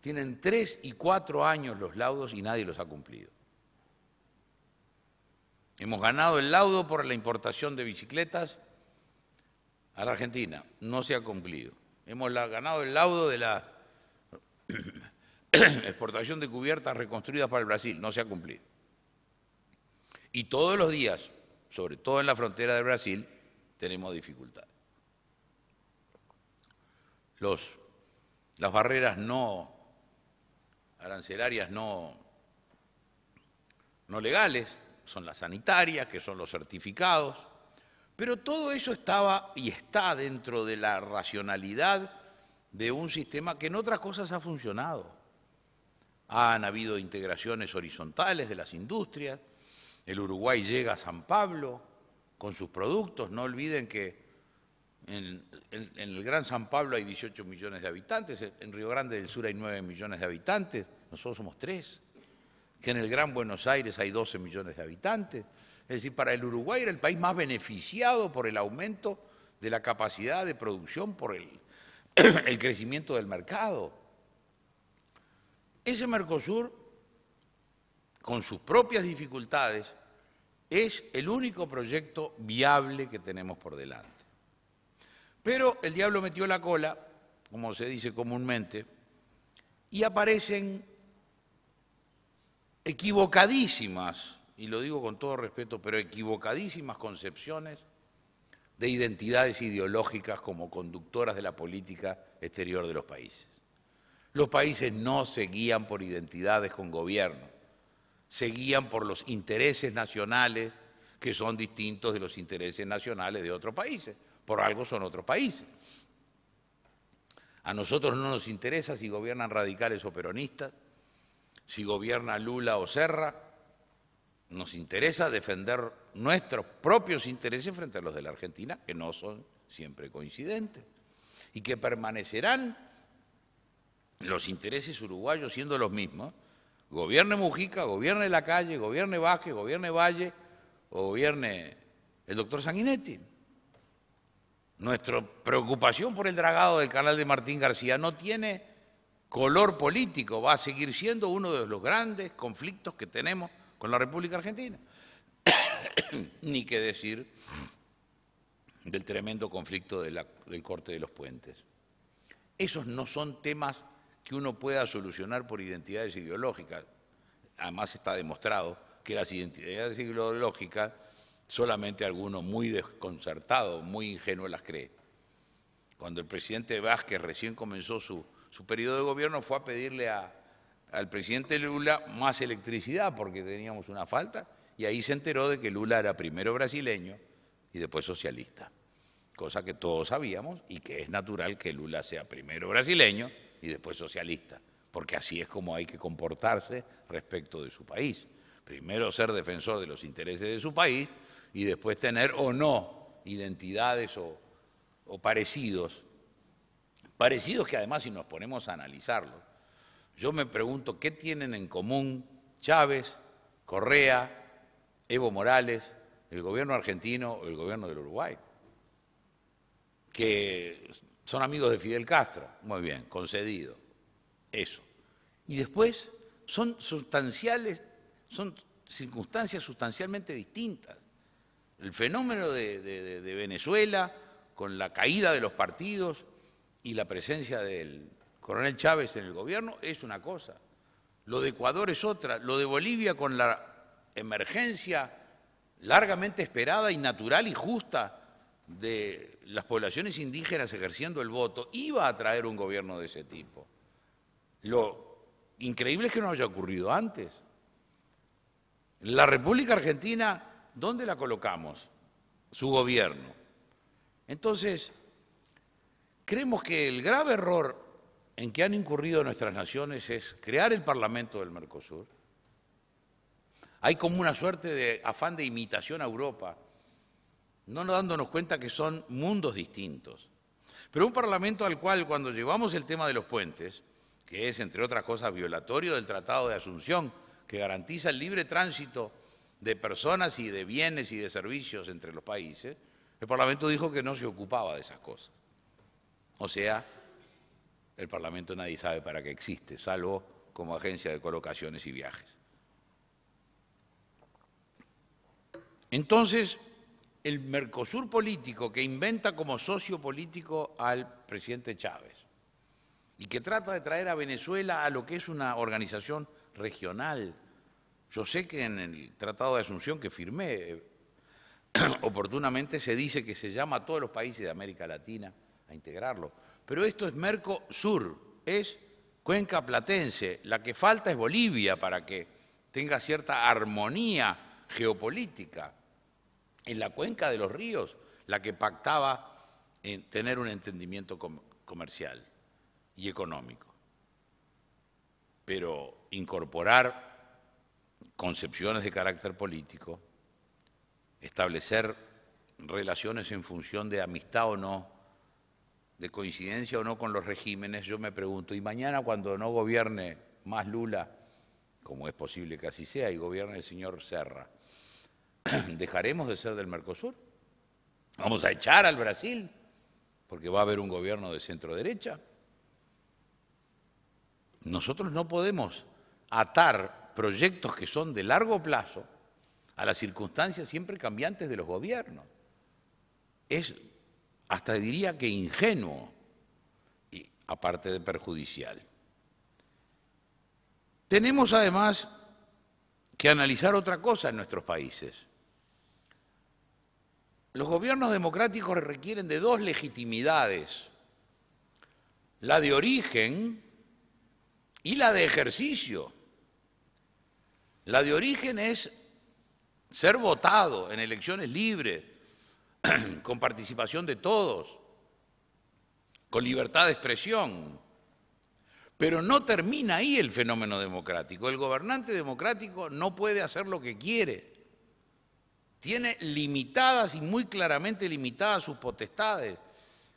S3: Tienen tres y cuatro años los laudos y nadie los ha cumplido. Hemos ganado el laudo por la importación de bicicletas a la Argentina. No se ha cumplido. Hemos ganado el laudo de la exportación de cubiertas reconstruidas para el Brasil. No se ha cumplido. Y todos los días, sobre todo en la frontera de Brasil, tenemos dificultades. las barreras no arancelarias no, no legales, son las sanitarias, que son los certificados, pero todo eso estaba y está dentro de la racionalidad de un sistema que en otras cosas ha funcionado. Han habido integraciones horizontales de las industrias, el Uruguay llega a San Pablo con sus productos, no olviden que en, el Gran San Pablo hay 18 millones de habitantes, en Río Grande del Sur hay 9 millones de habitantes, nosotros somos 3, que en el Gran Buenos Aires hay 12 millones de habitantes. Es decir, para el Uruguay era el país más beneficiado por el aumento de la capacidad de producción, por el crecimiento del mercado. Ese Mercosur, con sus propias dificultades, es el único proyecto viable que tenemos por delante. Pero el diablo metió la cola, como se dice comúnmente, y aparecen equivocadísimas, y lo digo con todo respeto, pero equivocadísimas concepciones de identidades ideológicas como conductoras de la política exterior de los países. Los países no se guían por identidades con gobierno, se guían por los intereses nacionales que son distintos de los intereses nacionales de otros países. Por algo son otros países. A nosotros no nos interesa si gobiernan radicales o peronistas, si gobierna Lula o Serra. Nos interesa defender nuestros propios intereses frente a los de la Argentina, que no son siempre coincidentes, y que permanecerán los intereses uruguayos siendo los mismos, gobierne Mujica, gobierne la calle, gobierne Vázquez, gobierne Valle o gobierne el doctor Sanguinetti. Nuestra preocupación por el dragado del canal de Martín García no tiene color político, va a seguir siendo uno de los grandes conflictos que tenemos con la República Argentina. Ni que decir del tremendo conflicto del corte de los puentes. Esos no son temas que uno pueda solucionar por identidades ideológicas. Además está demostrado que las identidades ideológicas Solamente algunos muy desconcertados, muy ingenuos las cree. Cuando el presidente Vázquez recién comenzó su, periodo de gobierno fue a pedirle al presidente Lula más electricidad porque teníamos una falta y ahí se enteró de que Lula era primero brasileño y después socialista, cosa que todos sabíamos y que es natural que Lula sea primero brasileño y después socialista, porque así es como hay que comportarse respecto de su país. Primero ser defensor de los intereses de su país y después tener o no identidades o, parecidos. Parecidos que además si nos ponemos a analizarlos, yo me pregunto qué tienen en común Chávez, Correa, Evo Morales, el gobierno argentino o el gobierno del Uruguay, que son amigos de Fidel Castro, muy bien, concedido, eso. Y después son sustanciales, son circunstancias sustancialmente distintas. El fenómeno de, Venezuela, con la caída de los partidos y la presencia del coronel Chávez en el gobierno, es una cosa. Lo de Ecuador es otra. Lo de Bolivia con la emergencia largamente esperada y natural y justa de las poblaciones indígenas ejerciendo el voto, iba a traer un gobierno de ese tipo. Lo increíble es que no haya ocurrido antes. La República Argentina ¿Dónde la colocamos? Su gobierno. Entonces, creemos que el grave error en que han incurrido nuestras naciones es crear el Parlamento del Mercosur. Hay como una suerte de afán de imitación a Europa, no dándonos cuenta que son mundos distintos. Pero un Parlamento al cual cuando llevamos el tema de los puentes, que es entre otras cosas violatorio del Tratado de Asunción, que garantiza el libre tránsito de personas y de bienes y de servicios entre los países, el Parlamento dijo que no se ocupaba de esas cosas. O sea, el Parlamento nadie sabe para qué existe, salvo como agencia de colocaciones y viajes. Entonces, el Mercosur político que inventa como socio político al presidente Chávez y que trata de traer a Venezuela a lo que es una organización regional yo sé que en el Tratado de Asunción que firmé eh, oportunamente se dice que se llama a todos los países de América Latina a integrarlo, pero esto es Mercosur, es cuenca platense, la que falta es Bolivia para que tenga cierta armonía geopolítica. En la cuenca de los ríos, la que pactaba en eh, tener un entendimiento comercial y económico. Pero incorporar concepciones de carácter político, establecer relaciones en función de amistad o no, de coincidencia o no con los regímenes, yo me pregunto, ¿y mañana cuando no gobierne más Lula, como es posible que así sea, y gobierne el señor Serra, ¿dejaremos de ser del Mercosur? ¿Vamos a echar al Brasil porque va a haber un gobierno de centro derecha? Nosotros no podemos atar proyectos que son de largo plazo a las circunstancias siempre cambiantes de los gobiernos. Es hasta diría que ingenuo, y aparte de perjudicial. Tenemos además que analizar otra cosa en nuestros países. Los gobiernos democráticos requieren de dos legitimidades, la de origen y la de ejercicio. La de origen es ser votado en elecciones libres, con participación de todos, con libertad de expresión. Pero no termina ahí el fenómeno democrático. El gobernante democrático no puede hacer lo que quiere. Tiene limitadas y muy claramente limitadas sus potestades.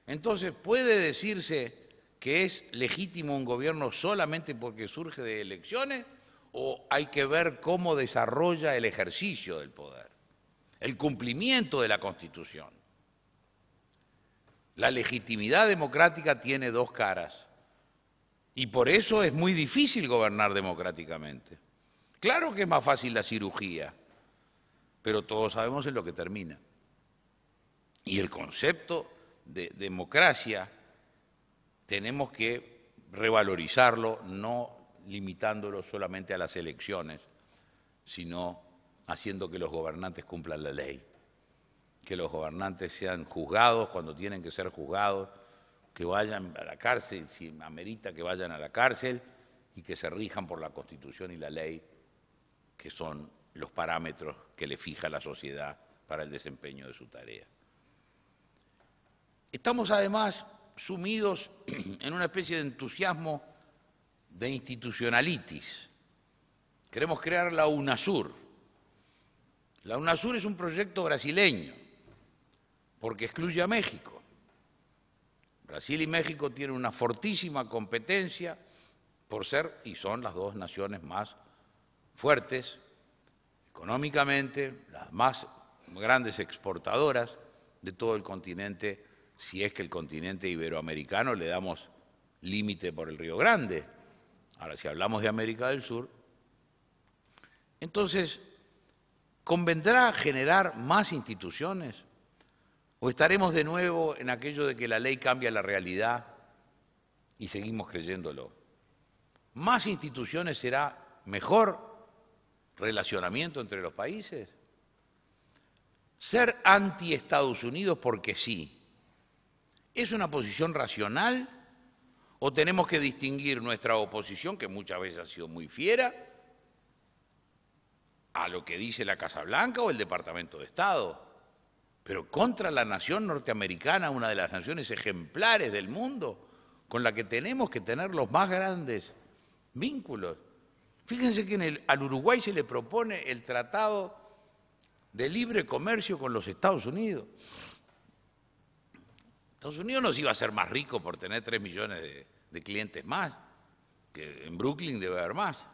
S3: Entonces puede decirse que es legítimo un gobierno solamente porque surge de elecciones o hay que ver cómo desarrolla el ejercicio del poder, el cumplimiento de la Constitución. La legitimidad democrática tiene dos caras y por eso es muy difícil gobernar democráticamente. Claro que es más fácil la cirugía, pero todos sabemos en lo que termina. Y el concepto de democracia tenemos que revalorizarlo, no limitándolo solamente a las elecciones, sino haciendo que los gobernantes cumplan la ley, que los gobernantes sean juzgados cuando tienen que ser juzgados, que vayan a la cárcel, si amerita que vayan a la cárcel, y que se rijan por la Constitución y la ley, que son los parámetros que le fija la sociedad para el desempeño de su tarea. Estamos además sumidos en una especie de entusiasmo de institucionalitis. Queremos crear la UNASUR. La UNASUR es un proyecto brasileño, porque excluye a México. Brasil y México tienen una fortísima competencia por ser y son las dos naciones más fuertes económicamente, las más grandes exportadoras de todo el continente, si es que el continente iberoamericano le damos límite por el Río Grande, Ahora, si hablamos de América del Sur, entonces, ¿convendrá generar más instituciones? ¿O estaremos de nuevo en aquello de que la ley cambia la realidad y seguimos creyéndolo? ¿Más instituciones será mejor relacionamiento entre los países? ¿Ser anti-Estados Unidos porque sí? ¿Es una posición racional? o tenemos que distinguir nuestra oposición, que muchas veces ha sido muy fiera, a lo que dice la Casa Blanca o el Departamento de Estado, pero contra la nación norteamericana, una de las naciones ejemplares del mundo, con la que tenemos que tener los más grandes vínculos. Fíjense que al Uruguay se le propone el Tratado de Libre Comercio con los Estados Unidos. Estados Unidos no se iba a ser más rico por tener 3 millones de, clientes más, que en Brooklyn debe haber más,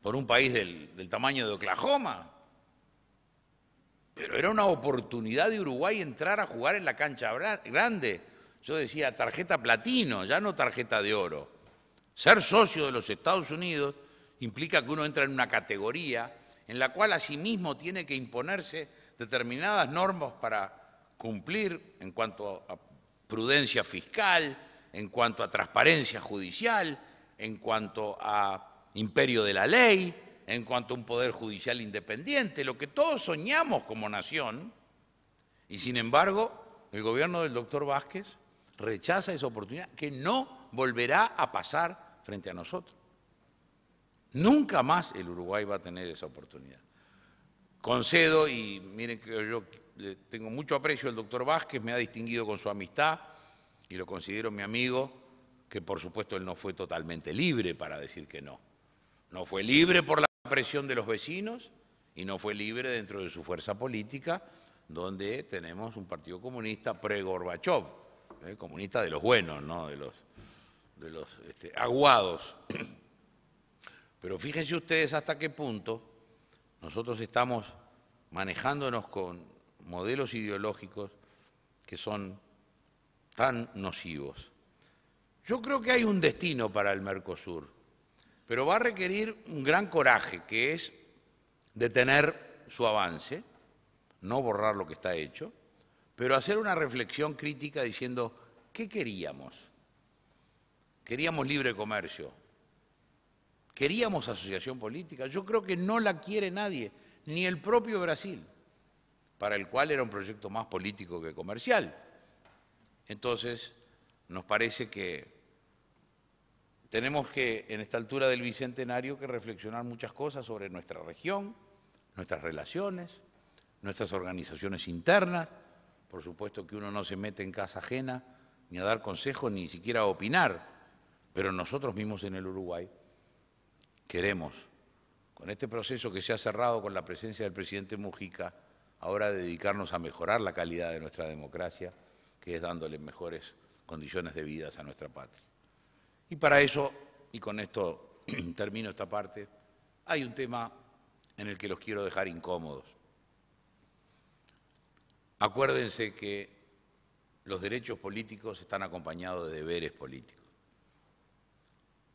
S3: por un país del, del tamaño de Oklahoma. Pero era una oportunidad de Uruguay entrar a jugar en la cancha grande. Yo decía tarjeta platino, ya no tarjeta de oro. Ser socio de los Estados Unidos implica que uno entra en una categoría en la cual asimismo tiene que imponerse determinadas normas para cumplir en cuanto a prudencia fiscal, en cuanto a transparencia judicial, en cuanto a imperio de la ley, en cuanto a un poder judicial independiente, lo que todos soñamos como nación, y sin embargo el gobierno del doctor Vázquez rechaza esa oportunidad que no volverá a pasar frente a nosotros. Nunca más el Uruguay va a tener esa oportunidad. Concedo, y miren que yo tengo mucho aprecio al doctor Vázquez, me ha distinguido con su amistad y lo considero mi amigo, que por supuesto él no fue totalmente libre para decir que no. No fue libre por la presión de los vecinos y no fue libre dentro de su fuerza política, donde tenemos un partido comunista pre gorbachov eh, comunista de los buenos, ¿no? de los, de los este, aguados. Pero fíjense ustedes hasta qué punto nosotros estamos manejándonos con modelos ideológicos que son tan nocivos. Yo creo que hay un destino para el Mercosur, pero va a requerir un gran coraje, que es detener su avance, no borrar lo que está hecho, pero hacer una reflexión crítica diciendo, ¿qué queríamos? Queríamos libre comercio, queríamos asociación política, yo creo que no la quiere nadie, ni el propio Brasil para el cual era un proyecto más político que comercial. Entonces, nos parece que tenemos que, en esta altura del Bicentenario, que reflexionar muchas cosas sobre nuestra región, nuestras relaciones, nuestras organizaciones internas. Por supuesto que uno no se mete en casa ajena ni a dar consejos, ni siquiera a opinar, pero nosotros mismos en el Uruguay queremos, con este proceso que se ha cerrado con la presencia del presidente Mujica, ahora de dedicarnos a mejorar la calidad de nuestra democracia, que es dándole mejores condiciones de vida a nuestra patria. Y para eso, y con esto termino esta parte, hay un tema en el que los quiero dejar incómodos. Acuérdense que los derechos políticos están acompañados de deberes políticos.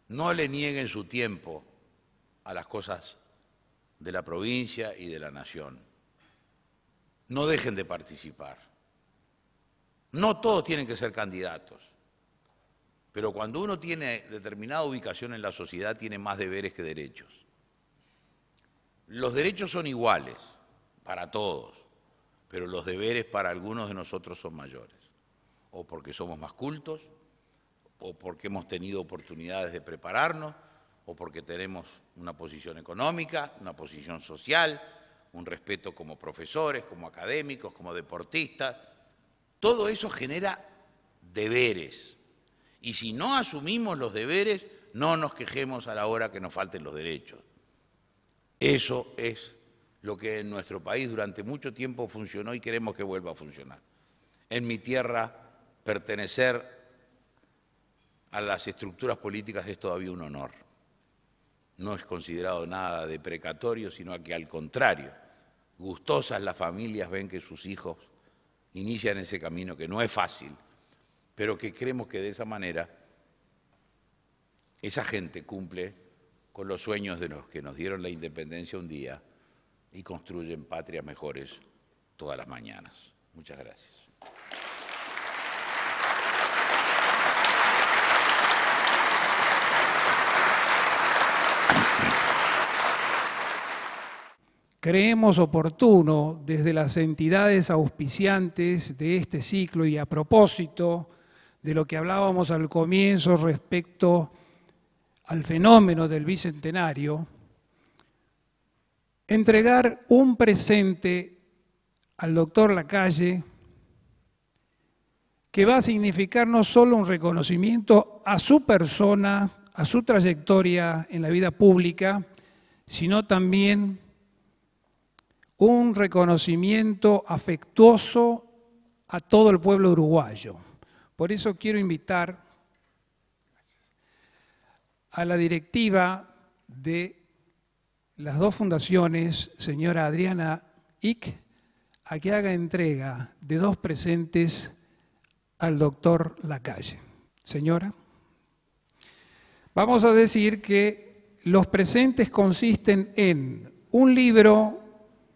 S3: No le nieguen su tiempo a las cosas de la provincia y de la nación no dejen de participar. No todos tienen que ser candidatos, pero cuando uno tiene determinada ubicación en la sociedad tiene más deberes que derechos. Los derechos son iguales para todos, pero los deberes para algunos de nosotros son mayores, o porque somos más cultos, o porque hemos tenido oportunidades de prepararnos, o porque tenemos una posición económica, una posición social, un respeto como profesores, como académicos, como deportistas. Todo eso genera deberes. Y si no asumimos los deberes, no nos quejemos a la hora que nos falten los derechos. Eso es lo que en nuestro país durante mucho tiempo funcionó y queremos que vuelva a funcionar. En mi tierra, pertenecer a las estructuras políticas es todavía un honor no es considerado nada de precatorio, sino que al contrario, gustosas las familias ven que sus hijos inician ese camino que no es fácil, pero que creemos que de esa manera esa gente cumple con los sueños de los que nos dieron la independencia un día y construyen patrias mejores todas las mañanas. Muchas gracias.
S1: Creemos oportuno desde las entidades auspiciantes de este ciclo y a propósito de lo que hablábamos al comienzo respecto al fenómeno del Bicentenario, entregar un presente al doctor Lacalle que va a significar no solo un reconocimiento a su persona, a su trayectoria en la vida pública, sino también un reconocimiento afectuoso a todo el pueblo uruguayo. Por eso quiero invitar a la directiva de las dos fundaciones, señora Adriana Ick, a que haga entrega de dos presentes al doctor Lacalle. Señora, vamos a decir que los presentes consisten en un libro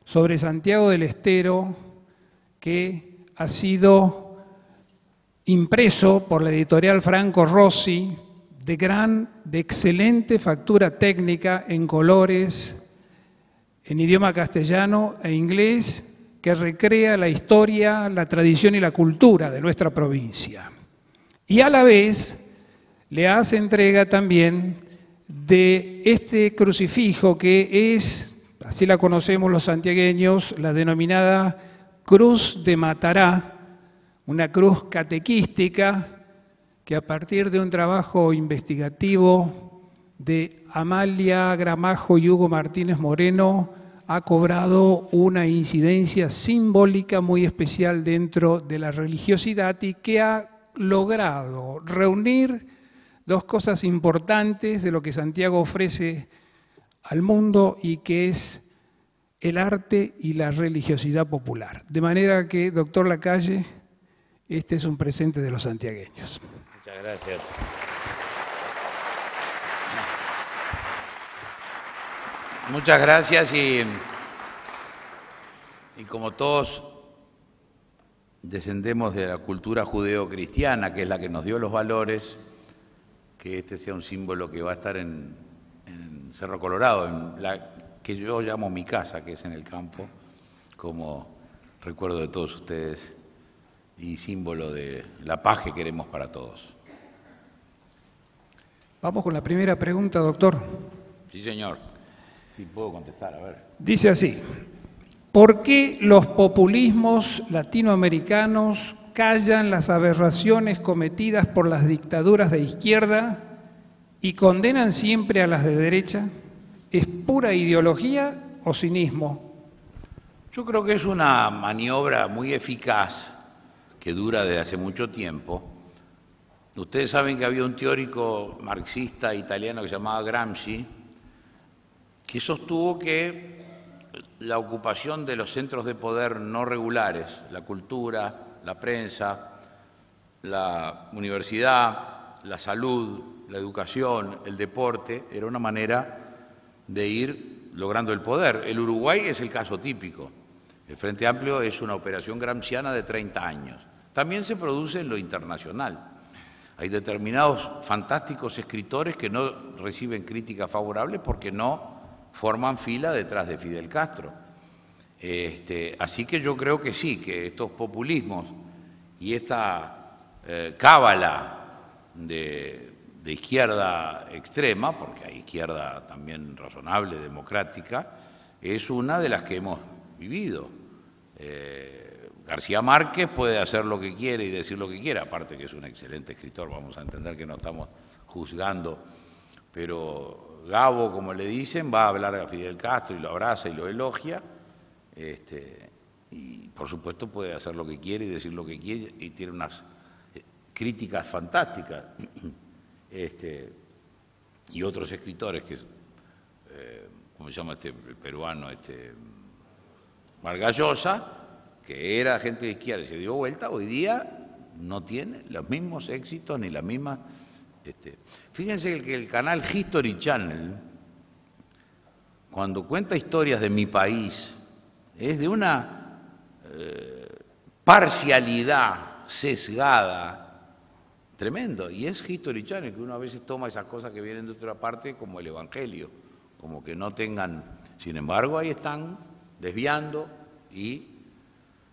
S1: sobre Santiago del Estero que ha sido impreso por la editorial Franco Rossi de gran, de excelente factura técnica en colores, en idioma castellano e inglés, que recrea la historia, la tradición y la cultura de nuestra provincia. Y a la vez le hace entrega también de este crucifijo que es Así la conocemos los santiagueños, la denominada Cruz de Matará, una cruz catequística que a partir de un trabajo investigativo de Amalia Gramajo y Hugo Martínez Moreno ha cobrado una incidencia simbólica muy especial dentro de la religiosidad y que ha logrado reunir dos cosas importantes de lo que Santiago ofrece al mundo y que es el arte y la religiosidad popular. De manera que, doctor Lacalle, este es un presente de los santiagueños.
S3: Muchas gracias. Muchas gracias y, y como todos descendemos de la cultura judeocristiana, que es la que nos dio los valores, que este sea un símbolo que va a estar en Cerro Colorado, en la que yo llamo mi casa, que es en el campo, como recuerdo de todos ustedes y símbolo de la paz que queremos para todos.
S1: Vamos con la primera pregunta, doctor.
S3: Sí, señor. Sí, puedo contestar, a ver.
S1: Dice así, ¿por qué los populismos latinoamericanos callan las aberraciones cometidas por las dictaduras de izquierda y condenan siempre a las de derecha? ¿Es pura ideología o cinismo?
S3: Yo creo que es una maniobra muy eficaz que dura desde hace mucho tiempo. Ustedes saben que había un teórico marxista italiano que se llamaba Gramsci, que sostuvo que la ocupación de los centros de poder no regulares, la cultura, la prensa, la universidad, la salud, la educación, el deporte, era una manera de ir logrando el poder. El Uruguay es el caso típico. El Frente Amplio es una operación gramsciana de 30 años. También se produce en lo internacional. Hay determinados fantásticos escritores que no reciben críticas favorables porque no forman fila detrás de Fidel Castro. Este, así que yo creo que sí, que estos populismos y esta eh, cábala de de izquierda extrema, porque hay izquierda también razonable, democrática, es una de las que hemos vivido. Eh, García Márquez puede hacer lo que quiere y decir lo que quiere, aparte que es un excelente escritor, vamos a entender que no estamos juzgando, pero Gabo, como le dicen, va a hablar a Fidel Castro y lo abraza y lo elogia, este, y por supuesto puede hacer lo que quiere y decir lo que quiere y tiene unas eh, críticas fantásticas. Este, y otros escritores que, eh, ¿cómo se llama este peruano? Este, que era gente de izquierda y se dio vuelta, hoy día no tiene los mismos éxitos ni la misma... Este, fíjense que el canal History Channel, cuando cuenta historias de mi país, es de una eh, parcialidad sesgada Tremendo. Y es historichano, que uno a veces toma esas cosas que vienen de otra parte como el Evangelio, como que no tengan... Sin embargo, ahí están desviando y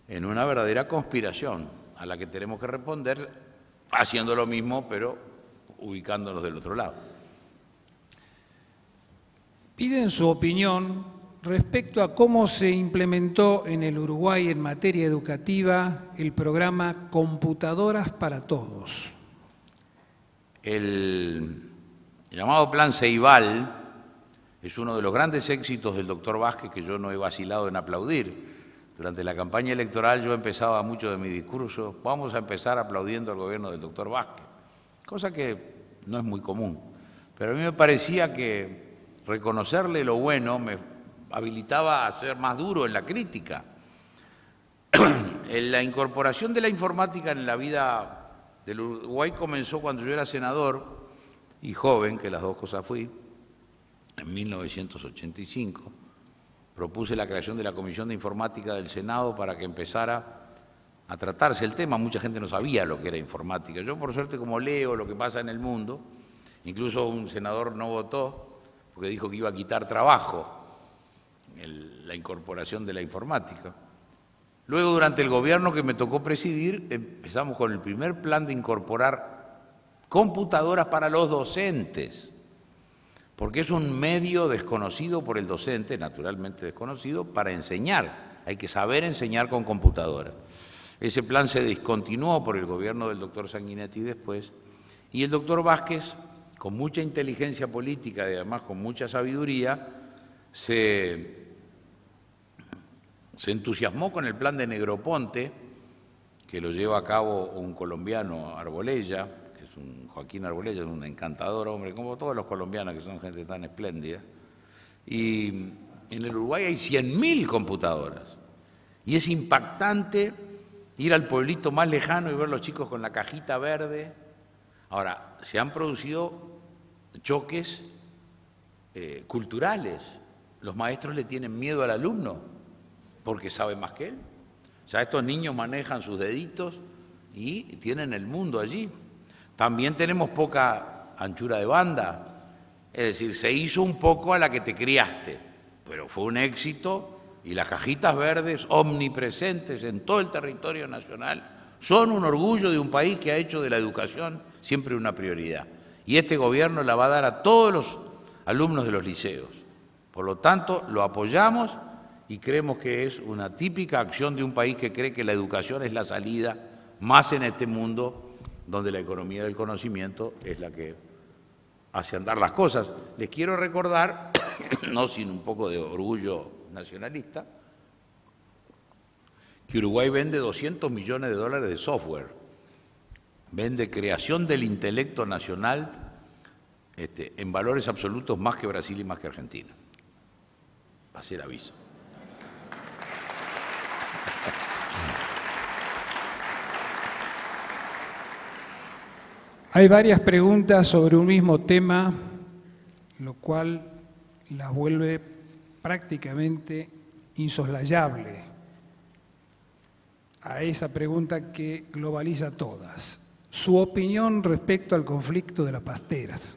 S3: en una verdadera conspiración a la que tenemos que responder haciendo lo mismo, pero ubicándonos del otro lado.
S1: Piden su opinión respecto a cómo se implementó en el Uruguay en materia educativa el programa Computadoras para Todos.
S3: El llamado Plan Ceibal es uno de los grandes éxitos del doctor Vázquez que yo no he vacilado en aplaudir. Durante la campaña electoral yo empezaba mucho de mi discurso, vamos a empezar aplaudiendo al gobierno del doctor Vázquez, cosa que no es muy común. Pero a mí me parecía que reconocerle lo bueno me habilitaba a ser más duro en la crítica. en la incorporación de la informática en la vida del Uruguay comenzó cuando yo era senador y joven, que las dos cosas fui, en 1985. Propuse la creación de la Comisión de Informática del Senado para que empezara a tratarse el tema. Mucha gente no sabía lo que era informática. Yo, por suerte, como leo lo que pasa en el mundo, incluso un senador no votó porque dijo que iba a quitar trabajo la incorporación de la informática. Luego, durante el gobierno que me tocó presidir, empezamos con el primer plan de incorporar computadoras para los docentes, porque es un medio desconocido por el docente, naturalmente desconocido, para enseñar. Hay que saber enseñar con computadora. Ese plan se discontinuó por el gobierno del doctor Sanguinetti después, y el doctor Vázquez, con mucha inteligencia política y además con mucha sabiduría, se se entusiasmó con el plan de Negroponte, que lo lleva a cabo un colombiano, Arbolella, que es un Joaquín Arbolella, es un encantador hombre, como todos los colombianos que son gente tan espléndida. Y en el Uruguay hay 100.000 computadoras. Y es impactante ir al pueblito más lejano y ver a los chicos con la cajita verde. Ahora, se han producido choques eh, culturales. Los maestros le tienen miedo al alumno porque sabe más que él. sea, estos niños manejan sus deditos y tienen el mundo allí. También tenemos poca anchura de banda, es decir, se hizo un poco a la que te criaste, pero fue un éxito y las cajitas verdes omnipresentes en todo el territorio nacional son un orgullo de un país que ha hecho de la educación siempre una prioridad. Y este gobierno la va a dar a todos los alumnos de los liceos. Por lo tanto, lo apoyamos y creemos que es una típica acción de un país que cree que la educación es la salida, más en este mundo donde la economía del conocimiento es la que hace andar las cosas. Les quiero recordar, no sin un poco de orgullo nacionalista, que Uruguay vende 200 millones de dólares de software, vende creación del intelecto nacional este, en valores absolutos más que Brasil y más que Argentina. Va a aviso.
S1: Hay varias preguntas sobre un mismo tema, lo cual las vuelve prácticamente insoslayable a esa pregunta que globaliza todas. Su opinión respecto al conflicto de las pasteras.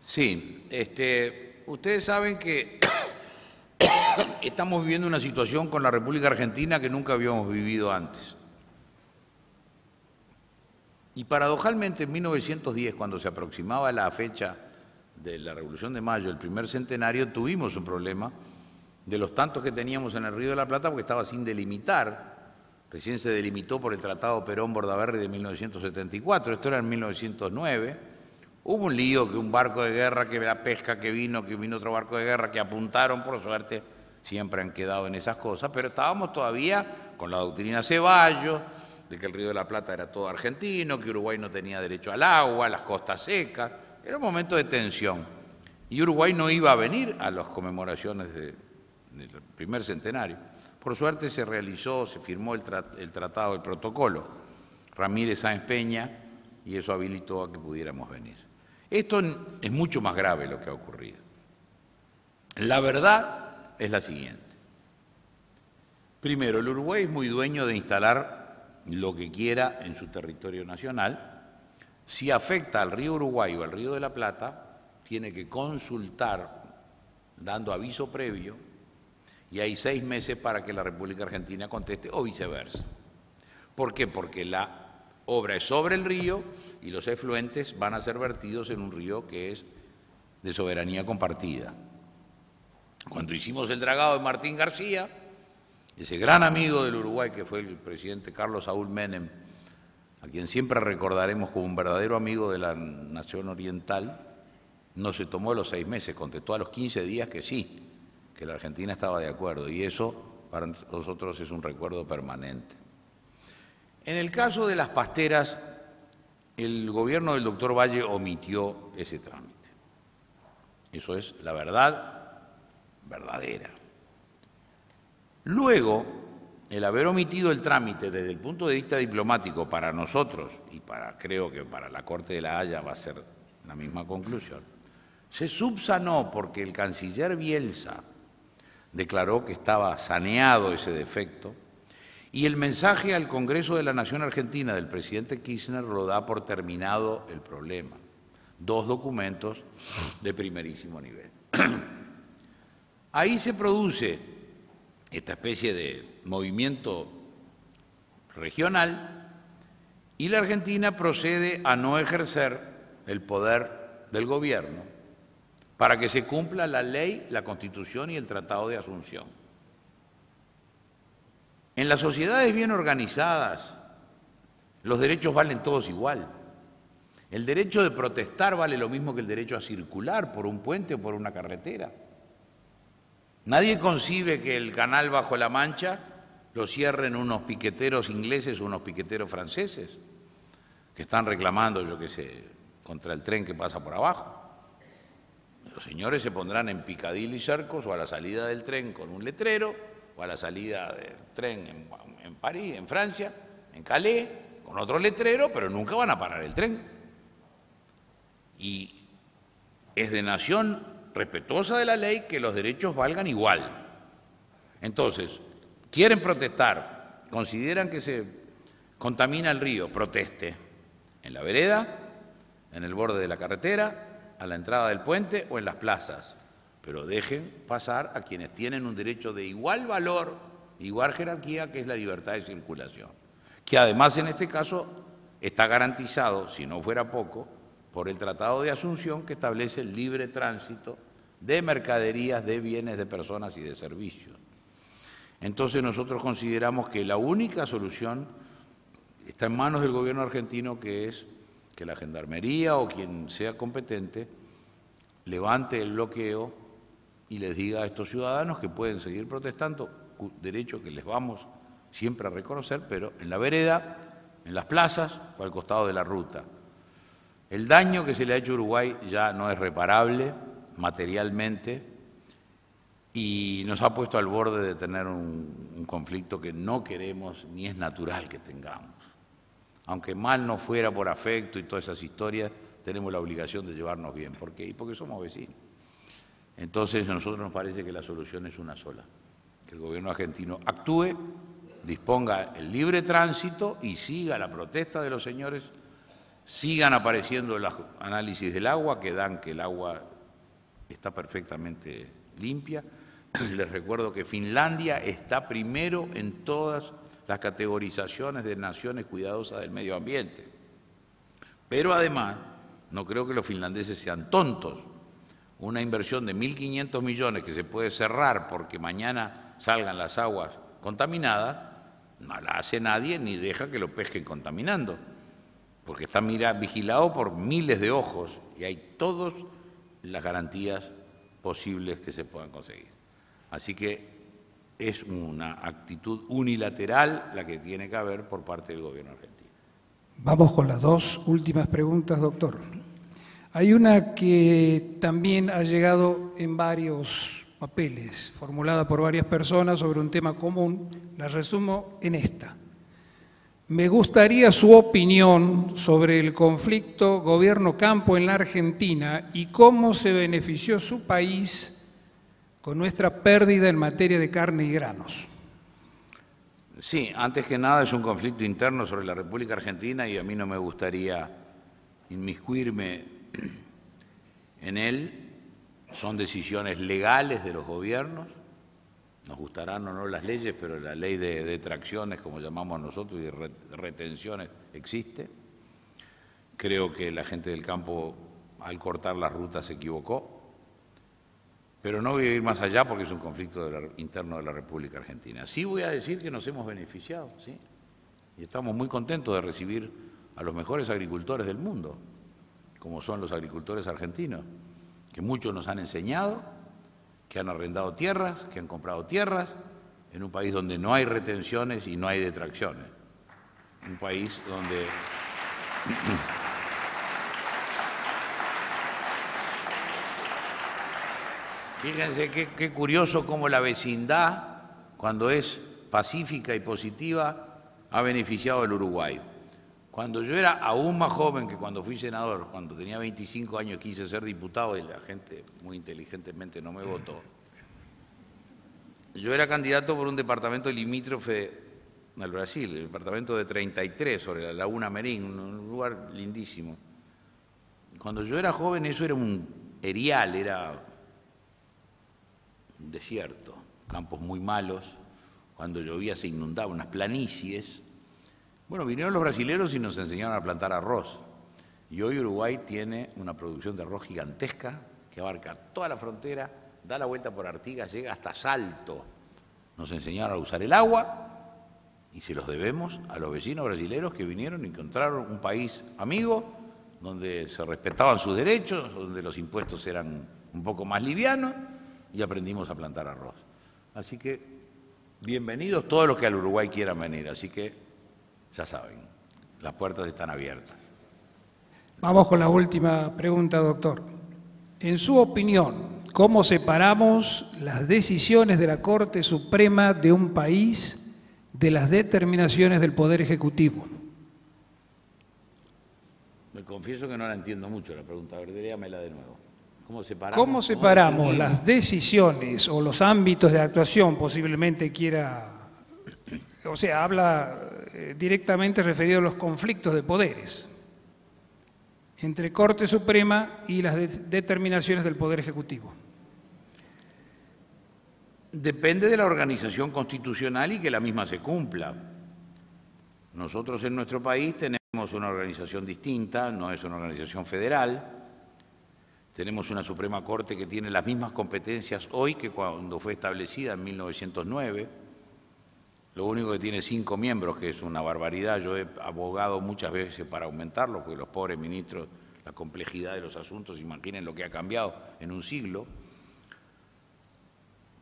S3: Sí, este, ustedes saben que estamos viviendo una situación con la República Argentina que nunca habíamos vivido antes. Y paradojalmente en 1910, cuando se aproximaba la fecha de la Revolución de Mayo, el primer centenario, tuvimos un problema de los tantos que teníamos en el Río de la Plata porque estaba sin delimitar. Recién se delimitó por el Tratado Perón-Bordaberry de 1974, esto era en 1909. Hubo un lío que un barco de guerra, que la pesca que vino, que vino otro barco de guerra, que apuntaron, por suerte, siempre han quedado en esas cosas, pero estábamos todavía con la doctrina Ceballos, de que el Río de la Plata era todo argentino, que Uruguay no tenía derecho al agua, las costas secas. Era un momento de tensión. Y Uruguay no iba a venir a las conmemoraciones del primer centenario. Por suerte se realizó, se firmó el, el tratado, el protocolo Ramírez Sáenz Peña, y eso habilitó a que pudiéramos venir. Esto es mucho más grave lo que ha ocurrido. La verdad es la siguiente. Primero, el Uruguay es muy dueño de instalar lo que quiera en su territorio nacional. Si afecta al río Uruguay o al río de la Plata, tiene que consultar dando aviso previo y hay seis meses para que la República Argentina conteste o viceversa. ¿Por qué? Porque la obra es sobre el río y los efluentes van a ser vertidos en un río que es de soberanía compartida. Cuando hicimos el dragado de Martín García, ese gran amigo del Uruguay que fue el presidente Carlos Saúl Menem, a quien siempre recordaremos como un verdadero amigo de la nación oriental, no se tomó los seis meses, contestó a los 15 días que sí, que la Argentina estaba de acuerdo, y eso para nosotros es un recuerdo permanente. En el caso de las pasteras, el gobierno del doctor Valle omitió ese trámite. Eso es la verdad verdadera. Luego, el haber omitido el trámite desde el punto de vista diplomático para nosotros y para creo que para la Corte de la Haya va a ser la misma conclusión, se subsanó porque el canciller Bielsa declaró que estaba saneado ese defecto y el mensaje al Congreso de la Nación Argentina del presidente Kirchner lo da por terminado el problema. Dos documentos de primerísimo nivel. Ahí se produce esta especie de movimiento regional y la Argentina procede a no ejercer el poder del gobierno para que se cumpla la ley, la constitución y el Tratado de Asunción. En las sociedades bien organizadas, los derechos valen todos igual. El derecho de protestar vale lo mismo que el derecho a circular por un puente o por una carretera. Nadie concibe que el canal bajo la Mancha lo cierren unos piqueteros ingleses, o unos piqueteros franceses, que están reclamando, yo qué sé, contra el tren que pasa por abajo. Los señores se pondrán en picadil y Cercos o a la salida del tren con un letrero, o a la salida del tren en, en París, en Francia, en Calais, con otro letrero, pero nunca van a parar el tren. Y es de nación respetuosa de la ley, que los derechos valgan igual. Entonces, quieren protestar, consideran que se contamina el río, proteste en la vereda, en el borde de la carretera, a la entrada del puente o en las plazas. Pero dejen pasar a quienes tienen un derecho de igual valor, igual jerarquía, que es la libertad de circulación. Que además en este caso está garantizado, si no fuera poco, por el Tratado de Asunción que establece el libre tránsito de mercaderías, de bienes, de personas y de servicios. Entonces nosotros consideramos que la única solución está en manos del gobierno argentino, que es que la Gendarmería o quien sea competente levante el bloqueo y les diga a estos ciudadanos que pueden seguir protestando, derecho que les vamos siempre a reconocer, pero en la vereda, en las plazas o al costado de la ruta. El daño que se le ha hecho a Uruguay ya no es reparable materialmente y nos ha puesto al borde de tener un, conflicto que no queremos ni es natural que tengamos. Aunque mal no fuera por afecto y todas esas historias, tenemos la obligación de llevarnos bien. ¿Por qué? Y porque somos vecinos. Entonces a nosotros nos parece que la solución es una sola, que el gobierno argentino actúe, disponga el libre tránsito y siga la protesta de los señores sigan apareciendo los análisis del agua que dan que el agua está perfectamente limpia. Les recuerdo que Finlandia está primero en todas las categorizaciones de naciones cuidadosas del medio ambiente. Pero además, no creo que los finlandeses sean tontos. Una inversión de 1.500 millones que se puede cerrar porque mañana salgan las aguas contaminadas, no la hace nadie ni deja que lo pesquen contaminando porque está mira, vigilado por miles de ojos y hay todas las garantías posibles que se puedan conseguir. Así que es una actitud unilateral la que tiene que haber por parte del gobierno argentino.
S1: Vamos con las dos últimas preguntas, doctor. Hay una que también ha llegado en varios papeles, formulada por varias personas sobre un tema común. La resumo en esta. Me gustaría su opinión sobre el conflicto gobierno-campo en la Argentina y cómo se benefició su país con nuestra pérdida en materia de carne y granos.
S3: Sí, antes que nada es un conflicto interno sobre la República Argentina y a mí no me gustaría inmiscuirme en él. Son decisiones legales de los gobiernos nos gustarán o no las leyes, pero la ley de detracciones, como llamamos nosotros, y retenciones existe. Creo que la gente del campo al cortar las rutas se equivocó. Pero no voy a ir más allá porque es un conflicto interno de la República Argentina. Sí voy a decir que nos hemos beneficiado, ¿sí? Y estamos muy contentos de recibir a los mejores agricultores del mundo, como son los agricultores argentinos, que muchos nos han enseñado que han arrendado tierras, que han comprado tierras, en un país donde no hay retenciones y no hay detracciones. Un país donde... Fíjense qué, qué, curioso cómo la vecindad, cuando es pacífica y positiva, ha beneficiado al Uruguay. Cuando yo era aún más joven que cuando fui senador, cuando tenía 25 años quise ser diputado y la gente muy inteligentemente no me votó, yo era candidato por un departamento limítrofe al Brasil, el departamento de 33, sobre la Laguna Merín, un lugar lindísimo. Cuando yo era joven eso era un erial, era un desierto, campos muy malos, cuando llovía se inundaban unas planicies bueno, vinieron los brasileros y nos enseñaron a plantar arroz. Y hoy Uruguay tiene una producción de arroz gigantesca que abarca toda la frontera, da la vuelta por Artigas, llega hasta Salto. Nos enseñaron a usar el agua y se los debemos a los vecinos brasileños que vinieron y encontraron un país amigo donde se respetaban sus derechos, donde los impuestos eran un poco más livianos y aprendimos a plantar arroz. Así que bienvenidos todos los que al Uruguay quieran venir. Así que ya saben, las puertas están abiertas.
S1: Vamos con la última pregunta, doctor. En su opinión, ¿cómo separamos las decisiones de la Corte Suprema de un país de las determinaciones del Poder Ejecutivo?
S3: Me confieso que no la entiendo mucho la pregunta, a ver, la de nuevo. ¿Cómo separamos, ¿Cómo separamos las
S1: decisiones o los ámbitos de actuación, posiblemente quiera, o sea, habla eh, directamente referido a los conflictos de poderes entre Corte Suprema y las determinaciones del Poder Ejecutivo.
S3: Depende de la organización constitucional y que la misma se cumpla. Nosotros en nuestro país tenemos una organización distinta, no es una organización federal. Tenemos una Suprema Corte que tiene las mismas competencias hoy que cuando fue establecida en 1909 lo único que tiene cinco miembros, que es una barbaridad. Yo he abogado muchas veces para aumentarlo, porque los pobres ministros, la complejidad de los asuntos, imaginen lo que ha cambiado en un siglo.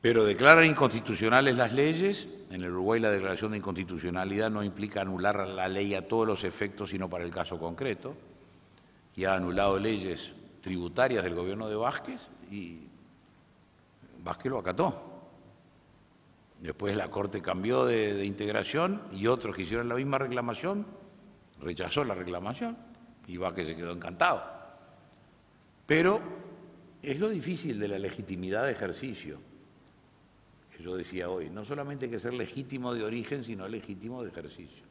S3: Pero declaran inconstitucionales las leyes. En el Uruguay la declaración de inconstitucionalidad no implica anular la ley a todos los efectos, sino para el caso concreto. Y ha anulado leyes tributarias del gobierno de Vázquez y Vázquez lo acató. Después la Corte cambió de, integración y otros que hicieron la misma reclamación, rechazó la reclamación y va que se quedó encantado. Pero es lo difícil de la legitimidad de ejercicio, que yo decía hoy. No solamente hay que ser legítimo de origen, sino legítimo de ejercicio.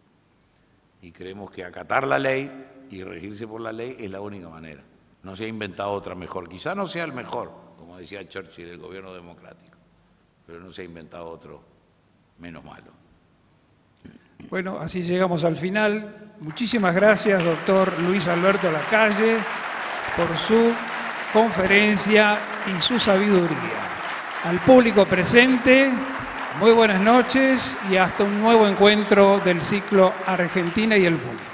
S3: Y creemos que acatar la ley y regirse por la ley es la única manera. No se ha inventado otra mejor. Quizá no sea el mejor, como decía Churchill, el gobierno democrático pero no se ha inventado otro menos malo.
S1: Bueno, así llegamos al final. Muchísimas gracias, doctor Luis Alberto Lacalle, por su conferencia y su sabiduría. Al público presente, muy buenas noches y hasta un nuevo encuentro del ciclo Argentina y el mundo.